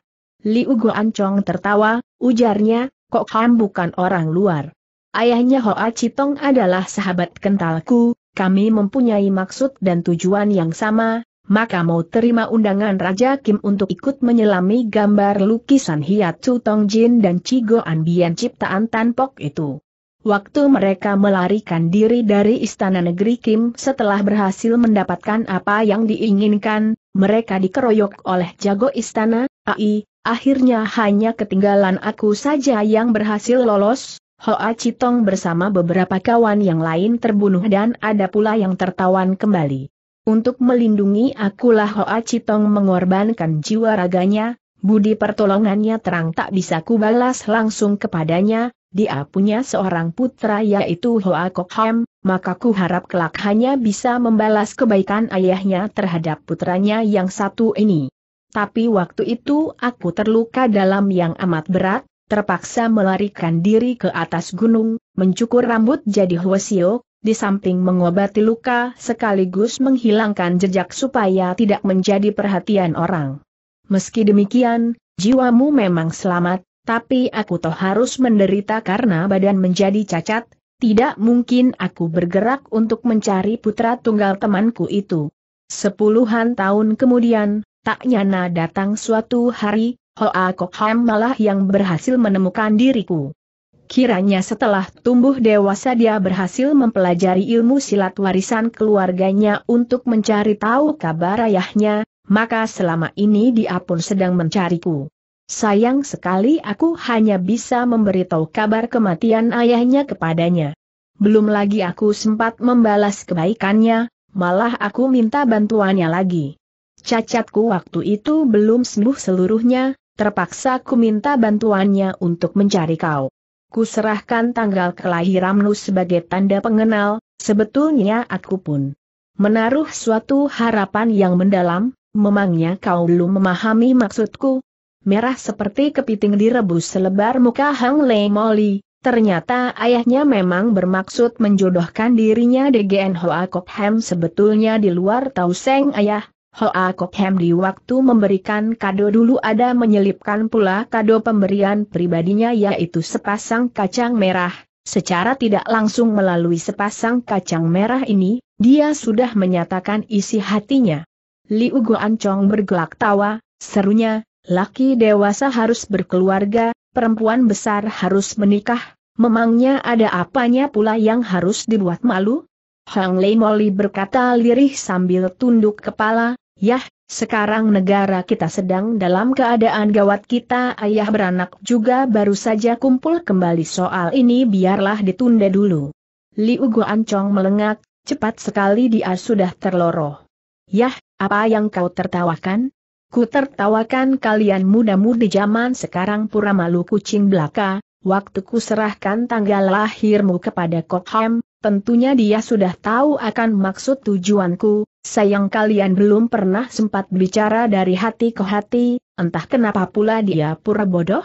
[SPEAKER 1] Liu Ancong tertawa, ujarnya, kok Ham bukan orang luar. Ayahnya Hoa Chitong adalah sahabat kentalku, kami mempunyai maksud dan tujuan yang sama, maka mau terima undangan Raja Kim untuk ikut menyelami gambar lukisan Chu Tong Jin dan Cigo Anbian ciptaan Tanpok itu. Waktu mereka melarikan diri dari istana negeri Kim setelah berhasil mendapatkan apa yang diinginkan, mereka dikeroyok oleh jago istana, AI, akhirnya hanya ketinggalan aku saja yang berhasil lolos, Hoa Chitong bersama beberapa kawan yang lain terbunuh dan ada pula yang tertawan kembali. Untuk melindungi akulah Hoa Citong mengorbankan jiwa raganya, budi pertolongannya terang tak bisa kubalas langsung kepadanya, dia punya seorang putra yaitu Hoa Kokham, maka kuharap kelak hanya bisa membalas kebaikan ayahnya terhadap putranya yang satu ini. Tapi waktu itu aku terluka dalam yang amat berat, terpaksa melarikan diri ke atas gunung, mencukur rambut jadi Hwasio, di samping mengobati luka sekaligus menghilangkan jejak supaya tidak menjadi perhatian orang. Meski demikian, jiwamu memang selamat, tapi aku toh harus menderita karena badan menjadi cacat, tidak mungkin aku bergerak untuk mencari putra tunggal temanku itu. Sepuluhan tahun kemudian, tak nyana datang suatu hari, Hoa Kok malah yang berhasil menemukan diriku. Kiranya setelah tumbuh dewasa dia berhasil mempelajari ilmu silat warisan keluarganya untuk mencari tahu kabar ayahnya, maka selama ini dia pun sedang mencariku. Sayang sekali aku hanya bisa memberitahu kabar kematian ayahnya kepadanya. Belum lagi aku sempat membalas kebaikannya, malah aku minta bantuannya lagi. Cacatku waktu itu belum sembuh seluruhnya, terpaksa ku minta bantuannya untuk mencari kau. Ku serahkan tanggal kelahiranmu sebagai tanda pengenal, sebetulnya aku pun menaruh suatu harapan yang mendalam, memangnya kau belum memahami maksudku? Merah seperti kepiting direbus selebar muka Hang Lei Moli, ternyata ayahnya memang bermaksud menjodohkan dirinya dengan Hoa Kok Ham sebetulnya di luar tahu Seng ayah, Hoa Kokham di waktu memberikan kado dulu ada menyelipkan pula kado pemberian pribadinya yaitu sepasang kacang merah. Secara tidak langsung melalui sepasang kacang merah ini, dia sudah menyatakan isi hatinya. Liu Guancong bergelak tawa, serunya, laki dewasa harus berkeluarga, perempuan besar harus menikah, memangnya ada apanya pula yang harus dibuat malu? Hang Lei Moli berkata lirih sambil tunduk kepala, Yah, sekarang negara kita sedang dalam keadaan gawat kita ayah beranak juga baru saja kumpul kembali soal ini biarlah ditunda dulu. Liu Ancong melengak, cepat sekali dia sudah terloroh. Yah, apa yang kau tertawakan? Ku tertawakan kalian muda-mudi zaman sekarang pura malu kucing belaka, Waktuku serahkan tanggal lahirmu kepada Kokham, Tentunya dia sudah tahu akan maksud tujuanku, sayang kalian belum pernah sempat bicara dari hati ke hati, entah kenapa pula dia pura bodoh?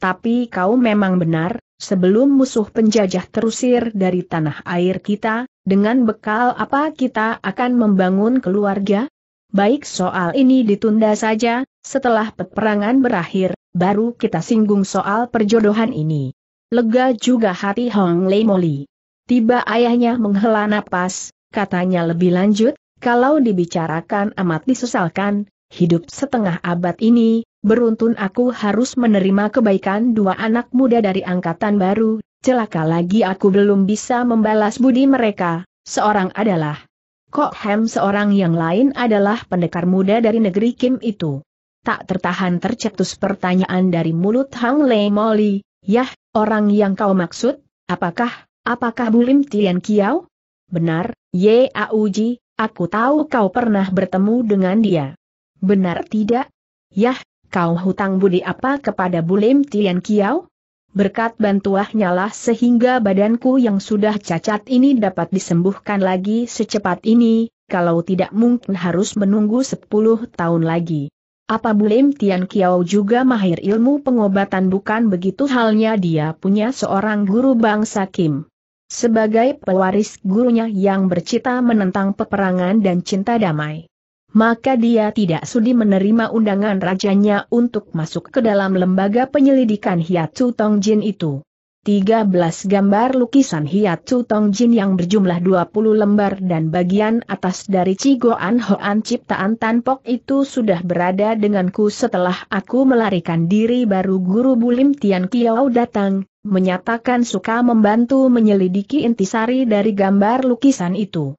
[SPEAKER 1] Tapi kau memang benar, sebelum musuh penjajah terusir dari tanah air kita, dengan bekal apa kita akan membangun keluarga? Baik soal ini ditunda saja, setelah peperangan berakhir, baru kita singgung soal perjodohan ini. Lega juga hati Hong Lei Moli. Tiba ayahnya menghela napas, katanya lebih lanjut, kalau dibicarakan amat disesalkan, hidup setengah abad ini, beruntun aku harus menerima kebaikan dua anak muda dari angkatan baru, celaka lagi aku belum bisa membalas budi mereka, seorang adalah Kok Hem seorang yang lain adalah pendekar muda dari negeri Kim itu. Tak tertahan tercetus pertanyaan dari mulut Hang Le Moli, Yah, orang yang kau maksud, apakah Apakah Bulim Tian Kiao? Benar, Ye Auji, aku tahu kau pernah bertemu dengan dia. Benar tidak? Yah, kau hutang budi apa kepada Bulim Tian Kiao? Berkat bantuahnya lah sehingga badanku yang sudah cacat ini dapat disembuhkan lagi secepat ini, kalau tidak mungkin harus menunggu 10 tahun lagi. Apa Bulim Tian Kiao juga mahir ilmu pengobatan bukan begitu halnya dia punya seorang guru bangsa Kim. Sebagai pewaris gurunya yang bercita menentang peperangan dan cinta damai. Maka dia tidak sudi menerima undangan rajanya untuk masuk ke dalam lembaga penyelidikan Hiatsu Tongjin itu. 13 gambar lukisan Hiatsu Tongjin yang berjumlah 20 lembar dan bagian atas dari Cigoan Hoan ciptaan Tanpok itu sudah berada denganku setelah aku melarikan diri baru guru Bulim Tian Kiao datang, menyatakan suka membantu menyelidiki intisari dari gambar lukisan itu.